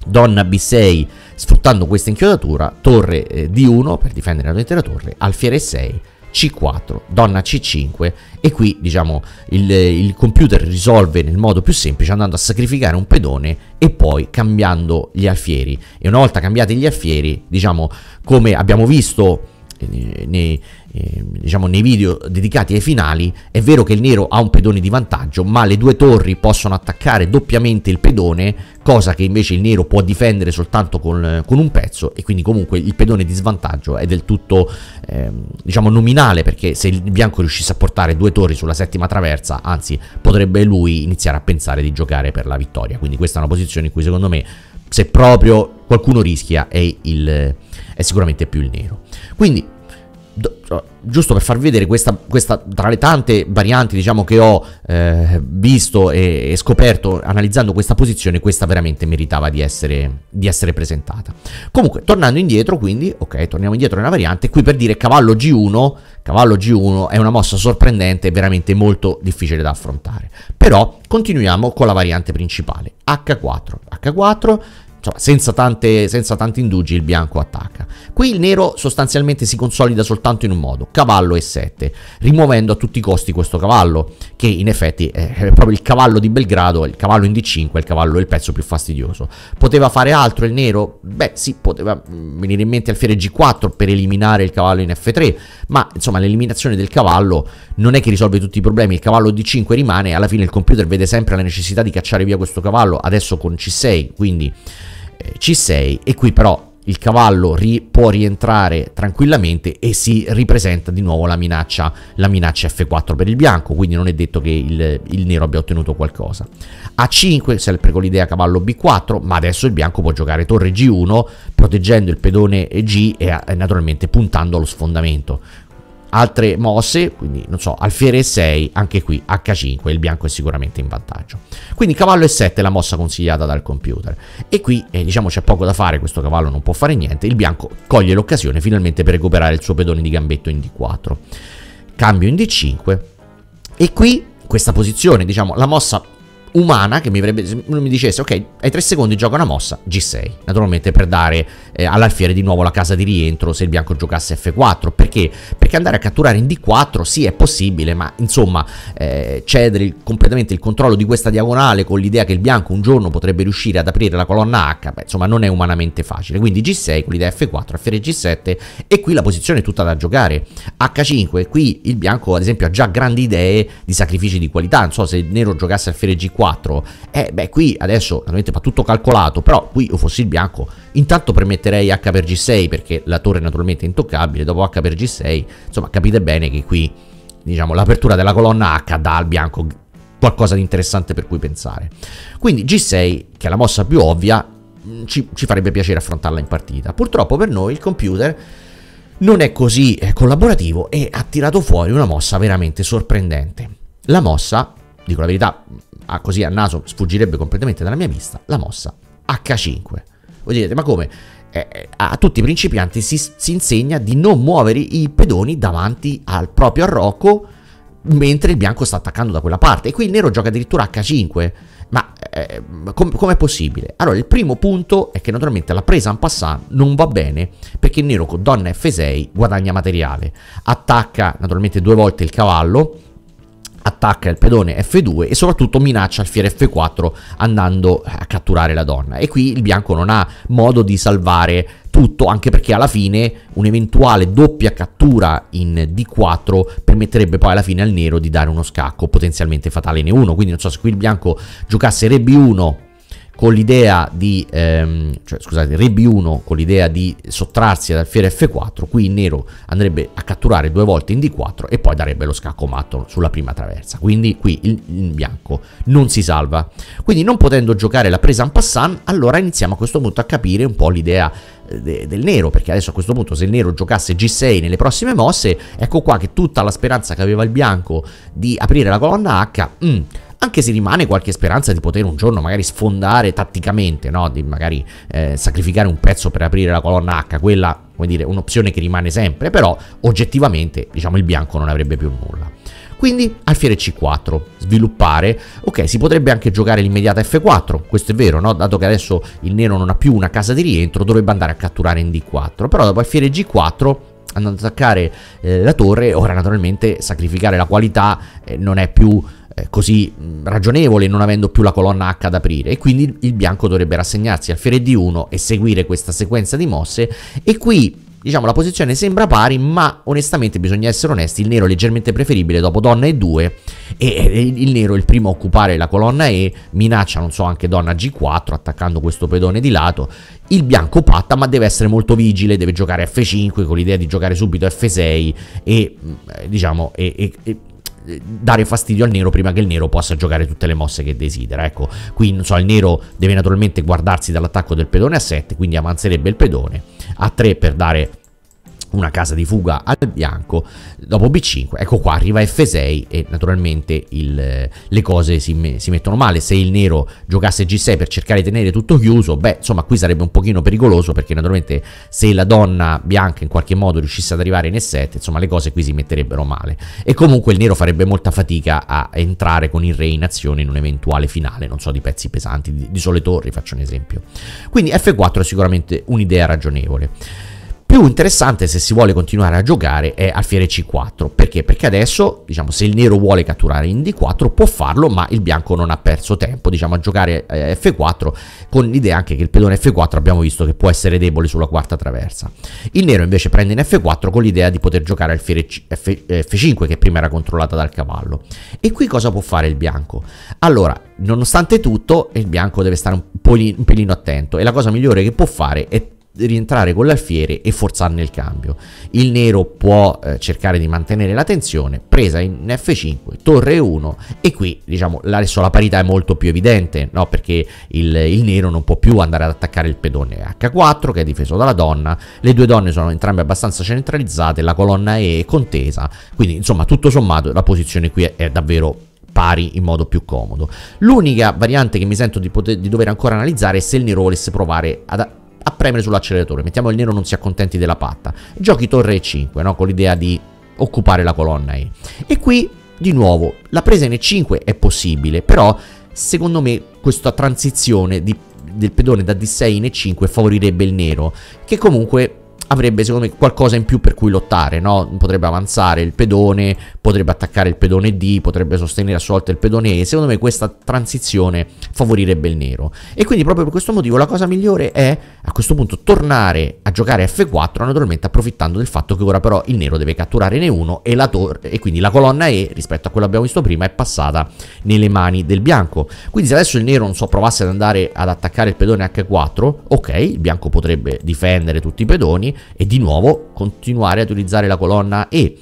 Donna B6 sfruttando questa inchiodatura, torre eh, D1 per difendere la intera torre, alfiere 6 c4, donna C5 e qui diciamo il, il, computer risolve nel modo più semplice andando a sacrificare un pedone e poi cambiando gli alfieri e una volta cambiati gli alfieri diciamo come abbiamo visto eh, nei, Ehm, diciamo nei video dedicati ai finali, è vero che il nero ha un pedone di vantaggio, ma le due torri possono attaccare doppiamente il pedone, cosa che invece il nero può difendere soltanto con, con un pezzo e quindi comunque il pedone di svantaggio è del tutto eh, diciamo nominale perché se il bianco riuscisse a portare due torri sulla settima traversa, anzi potrebbe lui iniziare a pensare di giocare per la vittoria. Quindi questa è una posizione in cui secondo me se proprio qualcuno rischia è, il, è sicuramente più il nero. Quindi giusto per far vedere questa, questa, tra le tante varianti diciamo, che ho eh, visto e, e, scoperto analizzando questa posizione, questa veramente meritava di essere, di essere presentata. Comunque, tornando indietro, quindi, ok, torniamo indietro nella variante, qui per dire cavallo G1, cavallo G1 è una mossa sorprendente veramente molto difficile da affrontare. Però continuiamo con la variante principale, H4. H4 insomma, senza, tante, senza tanti indugi il bianco attacca. Qui il nero sostanzialmente si consolida soltanto in un modo, cavallo e 7, rimuovendo a tutti i costi questo cavallo, che in effetti è proprio il cavallo di Belgrado, il cavallo in D5, il cavallo è il pezzo più fastidioso. Poteva fare altro il nero? Beh sì, poteva mm, venire in mente alfiere G4 per eliminare il cavallo in F3, ma insomma l'eliminazione del cavallo non è che risolve tutti i problemi, il cavallo D5 rimane, alla fine il computer vede sempre la necessità di cacciare via questo cavallo, adesso con C6, quindi eh, C6 e qui però il cavallo ri- può rientrare tranquillamente e si ripresenta di nuovo la minaccia, la minaccia F4 per il bianco, quindi non è detto che il, il nero abbia ottenuto qualcosa. A5 sempre con l'idea cavallo B4, ma adesso il bianco può giocare torre G1 proteggendo il pedone G e, e eh, naturalmente puntando allo sfondamento altre mosse, quindi non so, alfiere E6, anche qui H5, il bianco è sicuramente in vantaggio. Quindi cavallo E7 la mossa consigliata dal computer. E qui, eh, diciamo, c'è poco da fare, questo cavallo non può fare niente, il bianco coglie l'occasione finalmente per recuperare il suo pedone di gambetto in D4. Cambio in D5 e qui questa posizione, diciamo, la mossa umana che mi, avrebbe, mi dicesse ok ai 3 secondi gioca una mossa G6 naturalmente per dare eh, all'alfiere di nuovo la casa di rientro se il bianco giocasse F4 perché? perché andare a catturare in D4 sì è possibile ma insomma eh, cedere il, completamente il controllo di questa diagonale con l'idea che il bianco un giorno potrebbe riuscire ad aprire la colonna H beh, insomma non è umanamente facile quindi G6 con l'idea F4 alfiere G7 e qui la posizione è tutta da giocare H5 qui il bianco ad esempio ha già grandi idee di sacrifici di qualità non so se il nero giocasse alfiere G4 4. Eh, beh, qui adesso veramente va tutto calcolato, però qui io fossi il bianco, intanto premetterei H per G6 perché la torre naturalmente è intoccabile, dopo H per G6, insomma capite bene che qui diciamo, l'apertura della colonna H dà al bianco qualcosa di interessante per cui pensare. Quindi G6, che è la mossa più ovvia, mm, ci, ci farebbe piacere affrontarla in partita. Purtroppo per noi il computer non è così eh, collaborativo e ha tirato fuori una mossa veramente sorprendente. La mossa dico la verità, a così a naso sfuggirebbe completamente dalla mia vista, la mossa H5. Voi direte, ma come? Eh, eh, a tutti i principianti si, si, insegna di non muovere i pedoni davanti al proprio arrocco mentre il bianco sta attaccando da quella parte. E qui il nero gioca addirittura H5. Ma eh, com- com'è possibile? Allora, il primo punto è che naturalmente la presa en passant non va bene perché il nero con donna F6 guadagna materiale. Attacca naturalmente due volte il cavallo attacca il pedone F2 e soprattutto minaccia il fiere F4 andando a catturare la donna. E qui il bianco non ha modo di salvare tutto, anche perché alla fine un'eventuale doppia cattura in D4 permetterebbe poi alla fine al nero di dare uno scacco potenzialmente fatale in E1. Quindi non so se qui il bianco giocasse Re B1 con l'idea di, ehm, cioè, scusate, re B1 con l'idea di sottrarsi ad fiere F4, qui il nero andrebbe a catturare due volte in D4 e poi darebbe lo scacco matto sulla prima traversa, quindi qui il, il bianco non si salva. Quindi non potendo giocare la presa en passant, allora iniziamo a questo punto a capire un po' l'idea eh, de, del nero, perché adesso a questo punto se il nero giocasse G6 nelle prossime mosse, ecco qua che tutta la speranza che aveva il bianco di aprire la colonna H... Mm, anche se rimane qualche speranza di poter un giorno magari sfondare tatticamente, no? di magari eh, sacrificare un pezzo per aprire la colonna H, quella come dire, un'opzione che rimane sempre, però oggettivamente diciamo il bianco non avrebbe più nulla. Quindi alfiere C4, sviluppare, ok, si potrebbe anche giocare l'immediata F4, questo è vero, no? dato che adesso il nero non ha più una casa di rientro, dovrebbe andare a catturare in D4, però dopo alfiere G4 andando ad attaccare eh, la torre, ora naturalmente sacrificare la qualità eh, non è più eh, così ragionevole non avendo più la colonna H ad aprire e quindi il bianco dovrebbe rassegnarsi al fiere di 1 e seguire questa sequenza di mosse e qui diciamo la posizione sembra pari ma onestamente bisogna essere onesti il nero è leggermente preferibile dopo donna E2 e il nero è il primo a occupare la colonna E minaccia non so anche donna G4 attaccando questo pedone di lato il bianco patta ma deve essere molto vigile deve giocare F5 con l'idea di giocare subito F6 e eh, diciamo e, e, e dare fastidio al nero prima che il nero possa giocare tutte le mosse che desidera. Ecco, qui non so, il nero deve naturalmente guardarsi dall'attacco del pedone a 7, quindi avanzerebbe il pedone a 3 per dare una casa di fuga al bianco, dopo B5, ecco qua arriva F6 e naturalmente il, eh, le cose si, si, mettono male, se il nero giocasse G6 per cercare di tenere tutto chiuso, beh insomma qui sarebbe un pochino pericoloso perché naturalmente se la donna bianca in qualche modo riuscisse ad arrivare in E7, insomma le cose qui si metterebbero male e comunque il nero farebbe molta fatica a entrare con il re in azione in un eventuale finale, non so, di pezzi pesanti, di, di sole torri faccio un esempio. Quindi F4 è sicuramente un'idea ragionevole. Più interessante se si vuole continuare a giocare è alfiere c4, perché? Perché adesso, diciamo, se il nero vuole catturare in d4 può farlo, ma il bianco non ha perso tempo, diciamo, a giocare eh, f4 con l'idea anche che il pedone f4 abbiamo visto che può essere debole sulla quarta traversa. Il nero invece prende in f4 con l'idea di poter giocare alfiere f5 eh, che prima era controllata dal cavallo. E qui cosa può fare il bianco? Allora, nonostante tutto, il bianco deve stare un, po un pelino attento e la cosa migliore che può fare è rientrare con l'alfiere e forzarne il cambio. Il nero può eh, cercare di mantenere la tensione, presa in F5, torre 1 e qui diciamo adesso la parità è molto più evidente, no? perché il, il, nero non può più andare ad attaccare il pedone H4 che è difeso dalla donna, le due donne sono entrambe abbastanza centralizzate, la colonna E è contesa, quindi insomma tutto sommato la posizione qui è, è davvero pari in modo più comodo. L'unica variante che mi sento di, poter, di dover ancora analizzare è se il nero volesse provare ad a premere sull'acceleratore. Mettiamo il nero non si accontenti della patta. Giochi torre E5, no? con l'idea di occupare la colonna E. E qui, di nuovo, la presa in E5 è possibile, però secondo me questa transizione di, del pedone da D6 in E5 favorirebbe il nero, che comunque avrebbe secondo me qualcosa in più per cui lottare, no? potrebbe avanzare il pedone, potrebbe attaccare il pedone D, potrebbe sostenere a sua volta il pedone E, secondo me questa transizione favorirebbe il nero e quindi proprio per questo motivo la cosa migliore è a questo punto tornare a giocare F4 naturalmente approfittando del fatto che ora però il nero deve catturare N1 e, la tor- e quindi la colonna E rispetto a quella abbiamo visto prima è passata nelle mani del bianco, quindi se adesso il nero non so provasse ad andare ad attaccare il pedone H4, ok, il bianco potrebbe difendere tutti i pedoni e di nuovo continuare ad utilizzare la colonna E.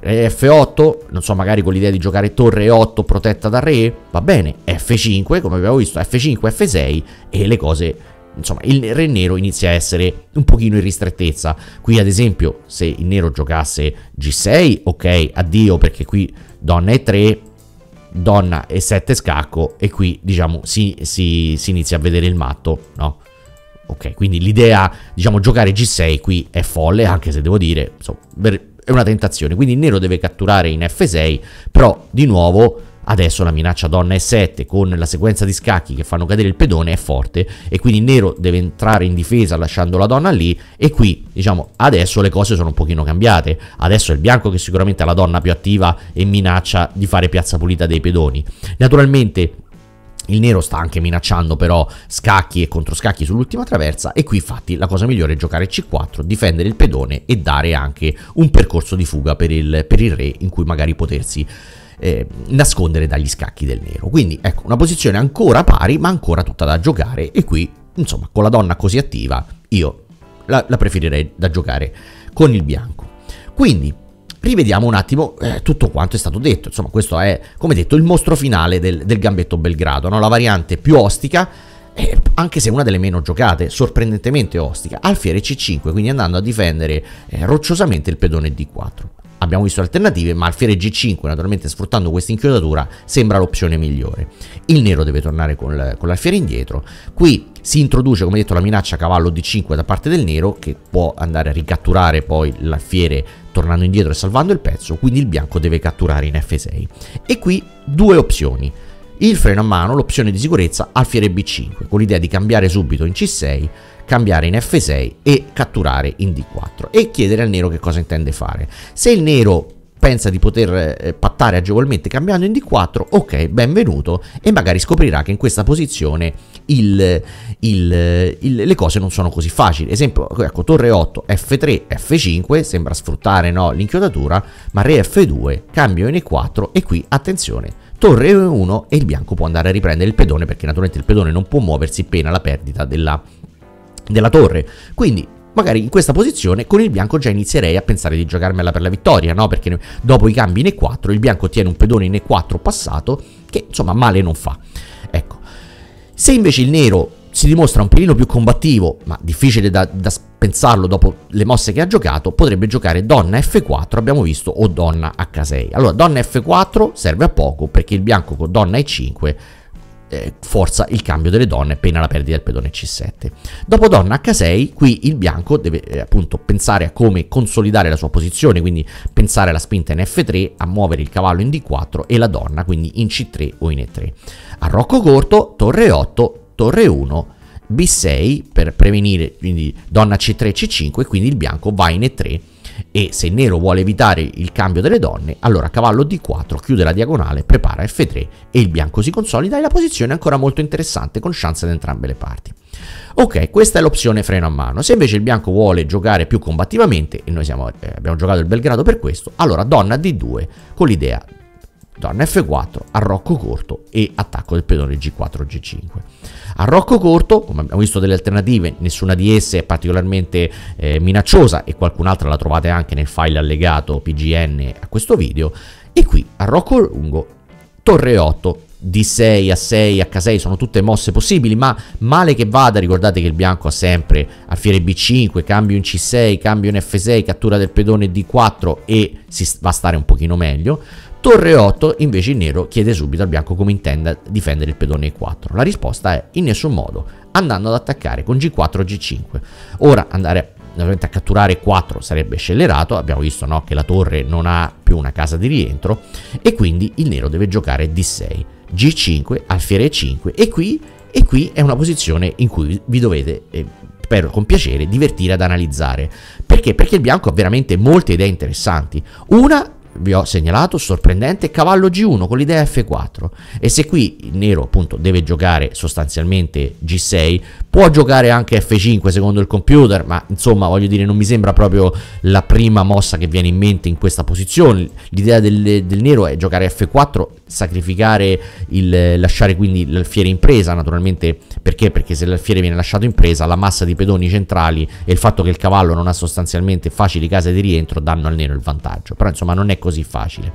F8, non so, magari con l'idea di giocare torre 8 protetta da re, va bene, F5, come abbiamo visto, F5, F6 e le cose insomma il re nero inizia a essere un pochino in ristrettezza qui ad esempio se il nero giocasse g6 ok addio perché qui donna e3 donna e7 scacco e qui diciamo si, si, si inizia a vedere il matto no Ok, quindi l'idea, diciamo, giocare G6 qui è folle, anche se devo dire, insomma, è una tentazione. Quindi il nero deve catturare in F6, però di nuovo adesso la minaccia donna E7 con la sequenza di scacchi che fanno cadere il pedone è forte e quindi il nero deve entrare in difesa lasciando la donna lì e qui, diciamo, adesso le cose sono un pochino cambiate. Adesso è il bianco che sicuramente ha la donna più attiva e minaccia di fare piazza pulita dei pedoni. Naturalmente il nero sta anche minacciando però scacchi e controscacchi sull'ultima traversa e qui infatti la cosa migliore è giocare C4, difendere il pedone e dare anche un percorso di fuga per il, per il re in cui magari potersi eh, nascondere dagli scacchi del nero. Quindi ecco una posizione ancora pari ma ancora tutta da giocare e qui insomma con la donna così attiva io la, la preferirei da giocare con il bianco. Quindi rivediamo un attimo eh, tutto quanto è stato detto. Insomma, questo è, come detto, il mostro finale del, del gambetto Belgrado, no? la variante più ostica, eh, anche se una delle meno giocate, sorprendentemente ostica, alfiere C5, quindi andando a difendere eh, rocciosamente il pedone D4. Abbiamo visto alternative, ma alfiere G5, naturalmente sfruttando questa inchiodatura, sembra l'opzione migliore. Il nero deve tornare col, con l'alfiere indietro. Qui si introduce, come detto, la minaccia cavallo D5 da parte del nero, che può andare a ricatturare poi l'alfiere tornando indietro e salvando il pezzo, quindi il bianco deve catturare in F6. E qui due opzioni. Il freno a mano, l'opzione di sicurezza al alfiere B5, con l'idea di cambiare subito in C6, cambiare in F6 e catturare in D4 e chiedere al nero che cosa intende fare. Se il nero pensa di poter eh, pattare agevolmente cambiando in D4, ok, benvenuto, e magari scoprirà che in questa posizione il, il, il, le cose non sono così facili. Esempio, ecco, torre 8, F3, F5, sembra sfruttare no, l'inchiodatura, ma re F2, cambio in E4 e qui, attenzione, torre 1 e il bianco può andare a riprendere il pedone perché naturalmente il pedone non può muoversi pena la perdita della, della torre. Quindi magari in questa posizione con il bianco già inizierei a pensare di giocarmela per la vittoria, no? Perché dopo i cambi in E4 il bianco tiene un pedone in E4 passato che insomma male non fa. Ecco. Se invece il nero si dimostra un pelino più combattivo, ma difficile da, da pensarlo dopo le mosse che ha giocato, potrebbe giocare donna F4, abbiamo visto, o donna H6. Allora, donna F4 serve a poco perché il bianco con donna E5 eh, forza il cambio delle donne pena la perdita del pedone C7. Dopo donna H6, qui il bianco deve eh, appunto pensare a come consolidare la sua posizione, quindi pensare alla spinta in F3, a muovere il cavallo in D4 e la donna quindi in C3 o in E3. a rocco corto, torre 8, torre 1, B6 per prevenire quindi donna C3 C5 quindi il bianco va in E3 e se nero vuole evitare il cambio delle donne, allora cavallo d4, chiude la diagonale, prepara f3 e il bianco si consolida e la posizione è ancora molto interessante con chance da entrambe le parti. Ok, questa è l'opzione freno a mano. Se invece il bianco vuole giocare più combattivamente, e noi siamo, eh, abbiamo giocato il Belgrado per questo, allora donna d2 con l'idea donna f4, arrocco corto e attacco del pedone g4-g5. A Rocco Corto, come abbiamo visto delle alternative, nessuna di esse è particolarmente eh, minacciosa e qualcun'altra la trovate anche nel file allegato PGN a questo video. E qui a Rocco Lungo, Torre 8, D6, A6, H6 sono tutte mosse possibili, ma male che vada, ricordate che il bianco ha sempre alfiere B5, cambio in C6, cambio in F6, cattura del pedone D4 e si va a stare un pochino meglio. Torre 8 invece il nero chiede subito al bianco come intenda difendere il pedone E4. La risposta è in nessun modo, andando ad attaccare con G4 o G5. Ora andare a catturare 4 sarebbe scellerato, abbiamo visto no, che la torre non ha più una casa di rientro e quindi il nero deve giocare D6, G5, alfiere 5 e qui, e qui è una posizione in cui vi dovete... Eh, spero con piacere divertire ad analizzare perché? Perché il bianco ha veramente molte idee interessanti. Una vi ho segnalato, sorprendente, cavallo G1 con l'idea F4. E se qui il nero appunto deve giocare sostanzialmente G6, può giocare anche F5 secondo il computer, ma insomma voglio dire non mi sembra proprio la prima mossa che viene in mente in questa posizione. L'idea del, del nero è giocare F4, sacrificare il lasciare quindi l'alfiere in presa, naturalmente perché? Perché se l'alfiere viene lasciato in presa, la massa di pedoni centrali e il fatto che il cavallo non ha sostanzialmente facili case di rientro danno al nero il vantaggio. Però insomma non è così così facile.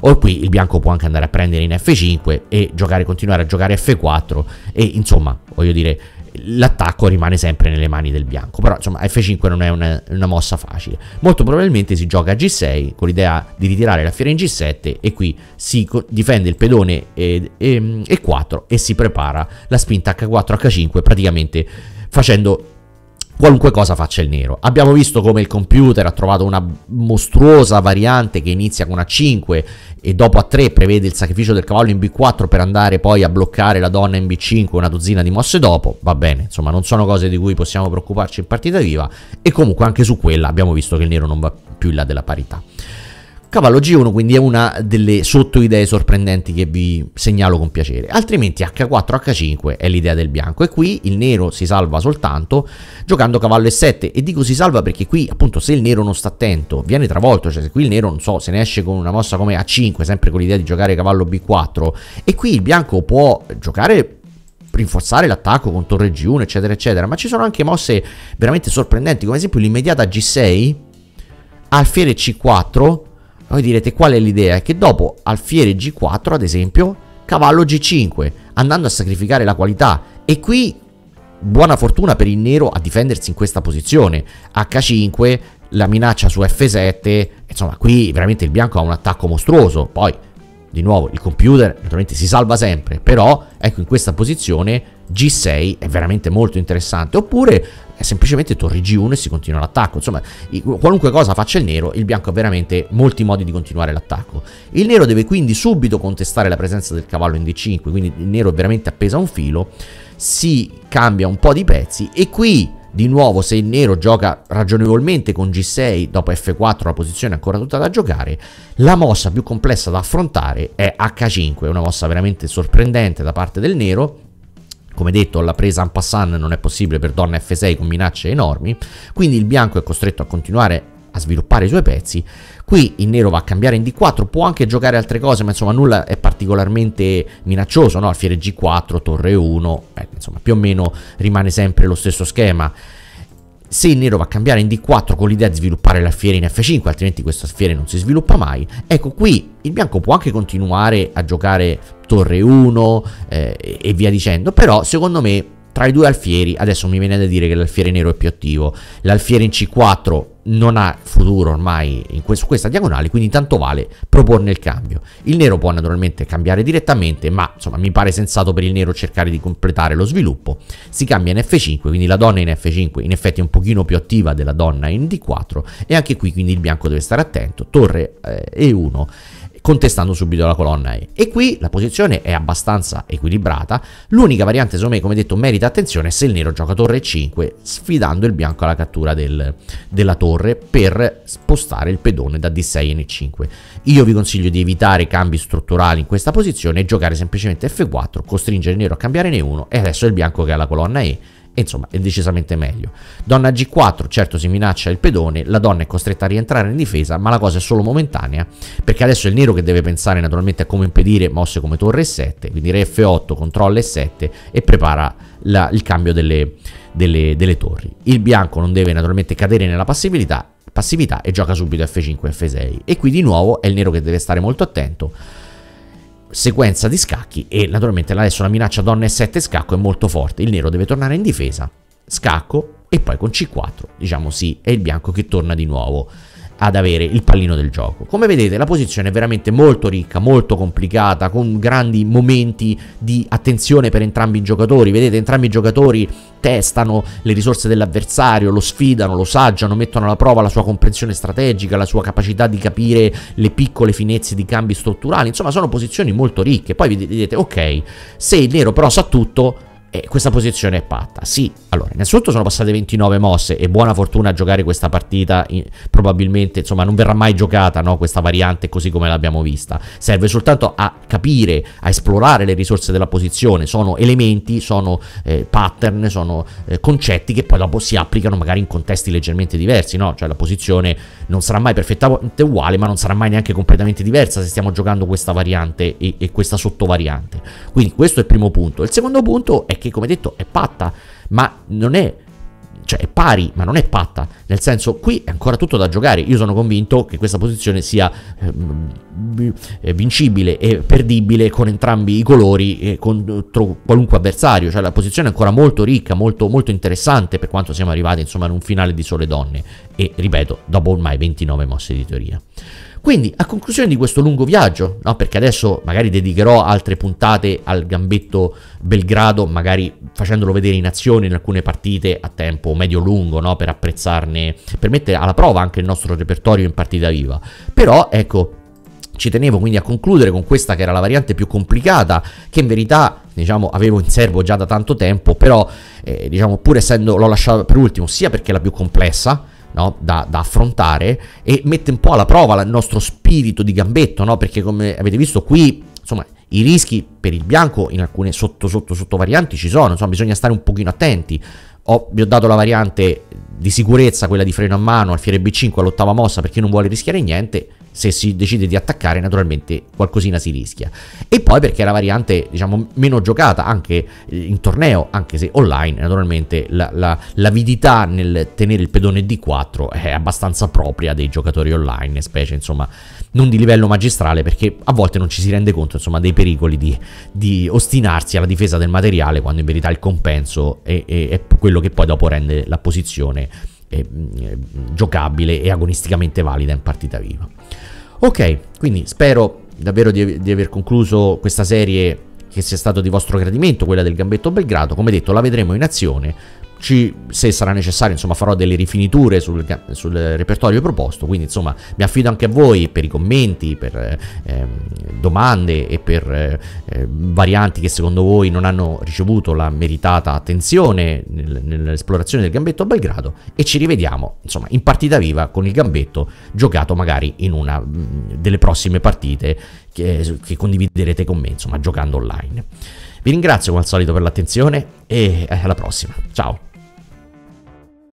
O qui il bianco può anche andare a prendere in F5 e giocare, continuare a giocare F4 e insomma, voglio dire, l'attacco rimane sempre nelle mani del bianco. Però insomma F5 non è una, una, mossa facile. Molto probabilmente si gioca a G6 con l'idea di ritirare la fiera in G7 e qui si difende il pedone e, e, e 4 e si prepara la spinta H4-H5 praticamente facendo qualunque cosa faccia il nero. Abbiamo visto come il computer ha trovato una mostruosa variante che inizia con A5 e dopo A3 prevede il sacrificio del cavallo in B4 per andare poi a bloccare la donna in B5 una dozzina di mosse dopo. Va bene, insomma, non sono cose di cui possiamo preoccuparci in partita viva e comunque anche su quella abbiamo visto che il nero non va più in là della parità. Cavallo G1 quindi è una delle sottoidee sorprendenti che vi segnalo con piacere, altrimenti H4-H5 è l'idea del bianco e qui il nero si salva soltanto giocando cavallo E7 e dico si salva perché qui appunto se il nero non sta attento viene travolto, cioè se qui il nero non so se ne esce con una mossa come A5 sempre con l'idea di giocare cavallo B4 e qui il bianco può giocare rinforzare l'attacco con torre G1 eccetera eccetera, ma ci sono anche mosse veramente sorprendenti come esempio l'immediata G6 alfiere C4 voi direte qual è l'idea? che dopo alfiere G4, ad esempio, cavallo G5, andando a sacrificare la qualità. E qui buona fortuna per il nero a difendersi in questa posizione. H5, la minaccia su F7, insomma qui veramente il bianco ha un attacco mostruoso. Poi, di nuovo, il computer naturalmente si salva sempre, però ecco in questa posizione G6 è veramente molto interessante. Oppure è semplicemente torri G1 e si continua l'attacco. Insomma, qualunque cosa faccia il nero, il bianco ha veramente molti modi di continuare l'attacco. Il nero deve quindi subito contestare la presenza del cavallo in D5, quindi il nero è veramente appeso a un filo, si cambia un po' di pezzi e qui di nuovo se il nero gioca ragionevolmente con G6 dopo F4 la posizione è ancora tutta da giocare la mossa più complessa da affrontare è H5 una mossa veramente sorprendente da parte del nero come detto, la presa en passant non è possibile per donna F6 con minacce enormi, quindi il bianco è costretto a continuare a sviluppare i suoi pezzi. Qui il nero va a cambiare in D4, può anche giocare altre cose, ma insomma nulla è particolarmente minaccioso, no? Alfiere G4, torre 1, beh, insomma più o meno rimane sempre lo stesso schema se il nero va a cambiare in D4 con l'idea di sviluppare l'alfiere in F5, altrimenti questa fiera non si sviluppa mai, ecco qui il bianco può anche continuare a giocare torre 1 eh, e via dicendo, però secondo me tra i due alfieri, adesso mi viene da dire che l'alfiere nero è più attivo, l'alfiere in C4 non ha futuro ormai questo, su questa diagonale, quindi tanto vale proporne il cambio. Il nero può naturalmente cambiare direttamente, ma insomma mi pare sensato per il nero cercare di completare lo sviluppo. Si cambia in F5, quindi la donna in F5 in effetti è un pochino più attiva della donna in D4 e anche qui quindi il bianco deve stare attento. Torre eh, E1 contestando subito la colonna E. E qui la posizione è abbastanza equilibrata, l'unica variante secondo me come detto merita attenzione è se il nero gioca torre 5 sfidando il bianco alla cattura del, della torre per spostare il pedone da D6 a N5. Io vi consiglio di evitare cambi strutturali in questa posizione e giocare semplicemente F4, costringere il nero a cambiare N1 e adesso il bianco che ha la colonna E insomma, è decisamente meglio. Donna G4, certo si minaccia il pedone, la donna è costretta a rientrare in difesa, ma la cosa è solo momentanea, perché adesso è il nero che deve pensare naturalmente a come impedire mosse come torre 7 quindi re F8 controlla E7 e prepara la, il cambio delle, delle, delle torri. Il bianco non deve naturalmente cadere nella passività, passività e gioca subito F5 F6 e qui di nuovo è il nero che deve stare molto attento sequenza di scacchi e naturalmente adesso la minaccia donna E7 scacco è molto forte, il nero deve tornare in difesa, scacco e poi con C4 diciamo sì è il bianco che torna di nuovo ad avere il pallino del gioco. Come vedete la posizione è veramente molto ricca, molto complicata, con grandi momenti di attenzione per entrambi i giocatori. Vedete entrambi i giocatori testano le risorse dell'avversario, lo sfidano, lo saggiano, mettono alla prova la sua comprensione strategica, la sua capacità di capire le piccole finezze di cambi strutturali. Insomma sono posizioni molto ricche. Poi vi vedete, ok, se il nero però sa tutto e questa posizione è patta. Sì, allora, innanzitutto sono passate 29 mosse e buona fortuna a giocare questa partita. probabilmente, insomma, non verrà mai giocata no, questa variante così come l'abbiamo vista. Serve soltanto a capire, a esplorare le risorse della posizione. Sono elementi, sono eh, pattern, sono eh, concetti che poi dopo si applicano magari in contesti leggermente diversi. No? Cioè la posizione non sarà mai perfettamente uguale, ma non sarà mai neanche completamente diversa se stiamo giocando questa variante e, e questa sottovariante. Quindi questo è il primo punto. Il secondo punto è che come detto è patta, ma non è cioè è pari, ma non è patta. Nel senso, qui è ancora tutto da giocare. Io sono convinto che questa posizione sia ehm, eh, vincibile e perdibile con entrambi i colori contro qualunque avversario. Cioè, la posizione è ancora molto ricca, molto, molto interessante per quanto siamo arrivati, insomma, in un finale di sole donne. E ripeto, dopo ormai 29 mosse di teoria. Quindi, a conclusione di questo lungo viaggio, no, perché adesso magari dedicherò altre puntate al gambetto Belgrado, magari facendolo vedere in azione in alcune partite a tempo medio-lungo, no, per apprezzarne, per mettere alla prova anche il nostro repertorio in partita viva. Però, ecco, ci tenevo quindi a concludere con questa che era la variante più complicata, che in verità diciamo, avevo in serbo già da tanto tempo, però eh, diciamo, pur essendo l'ho lasciata per ultimo, sia perché è la più complessa, no? da, da, affrontare e mette un po' alla prova il nostro spirito di gambetto, no? perché come avete visto qui, insomma, i rischi per il bianco in alcune sotto sotto sotto varianti ci sono, insomma, bisogna stare un pochino attenti. Ho, vi ho dato la variante di sicurezza, quella di freno a mano al fiere B5 all'ottava mossa perché non vuole rischiare niente se si decide di attaccare naturalmente qualcosina si rischia. E poi perché è la variante diciamo meno giocata anche eh, in torneo, anche se online naturalmente la, la, l'avidità nel tenere il pedone D4 è abbastanza propria dei giocatori online, specie insomma non di livello magistrale perché a volte non ci si rende conto insomma dei pericoli di, di ostinarsi alla difesa del materiale quando in verità il compenso è, è, è quello che poi dopo rende la posizione eh, mm, eh, giocabile e agonisticamente valida in partita viva. Ok, quindi spero davvero di, di aver concluso questa serie che sia stato di vostro gradimento, quella del Gambetto Belgrado. Come detto, la vedremo in azione ci, se sarà necessario, insomma, farò delle rifiniture sul, sul, repertorio proposto. Quindi, insomma, mi affido anche a voi per i commenti, per eh, ehm, domande e per eh, eh, varianti che secondo voi non hanno ricevuto la meritata attenzione nel, nell'esplorazione del gambetto a Belgrado. E ci rivediamo, insomma, in partita viva con il gambetto giocato magari in una mm, delle prossime partite che, che condividerete con me, insomma, giocando online. Vi ringrazio come al solito per l'attenzione e eh, alla prossima. Ciao!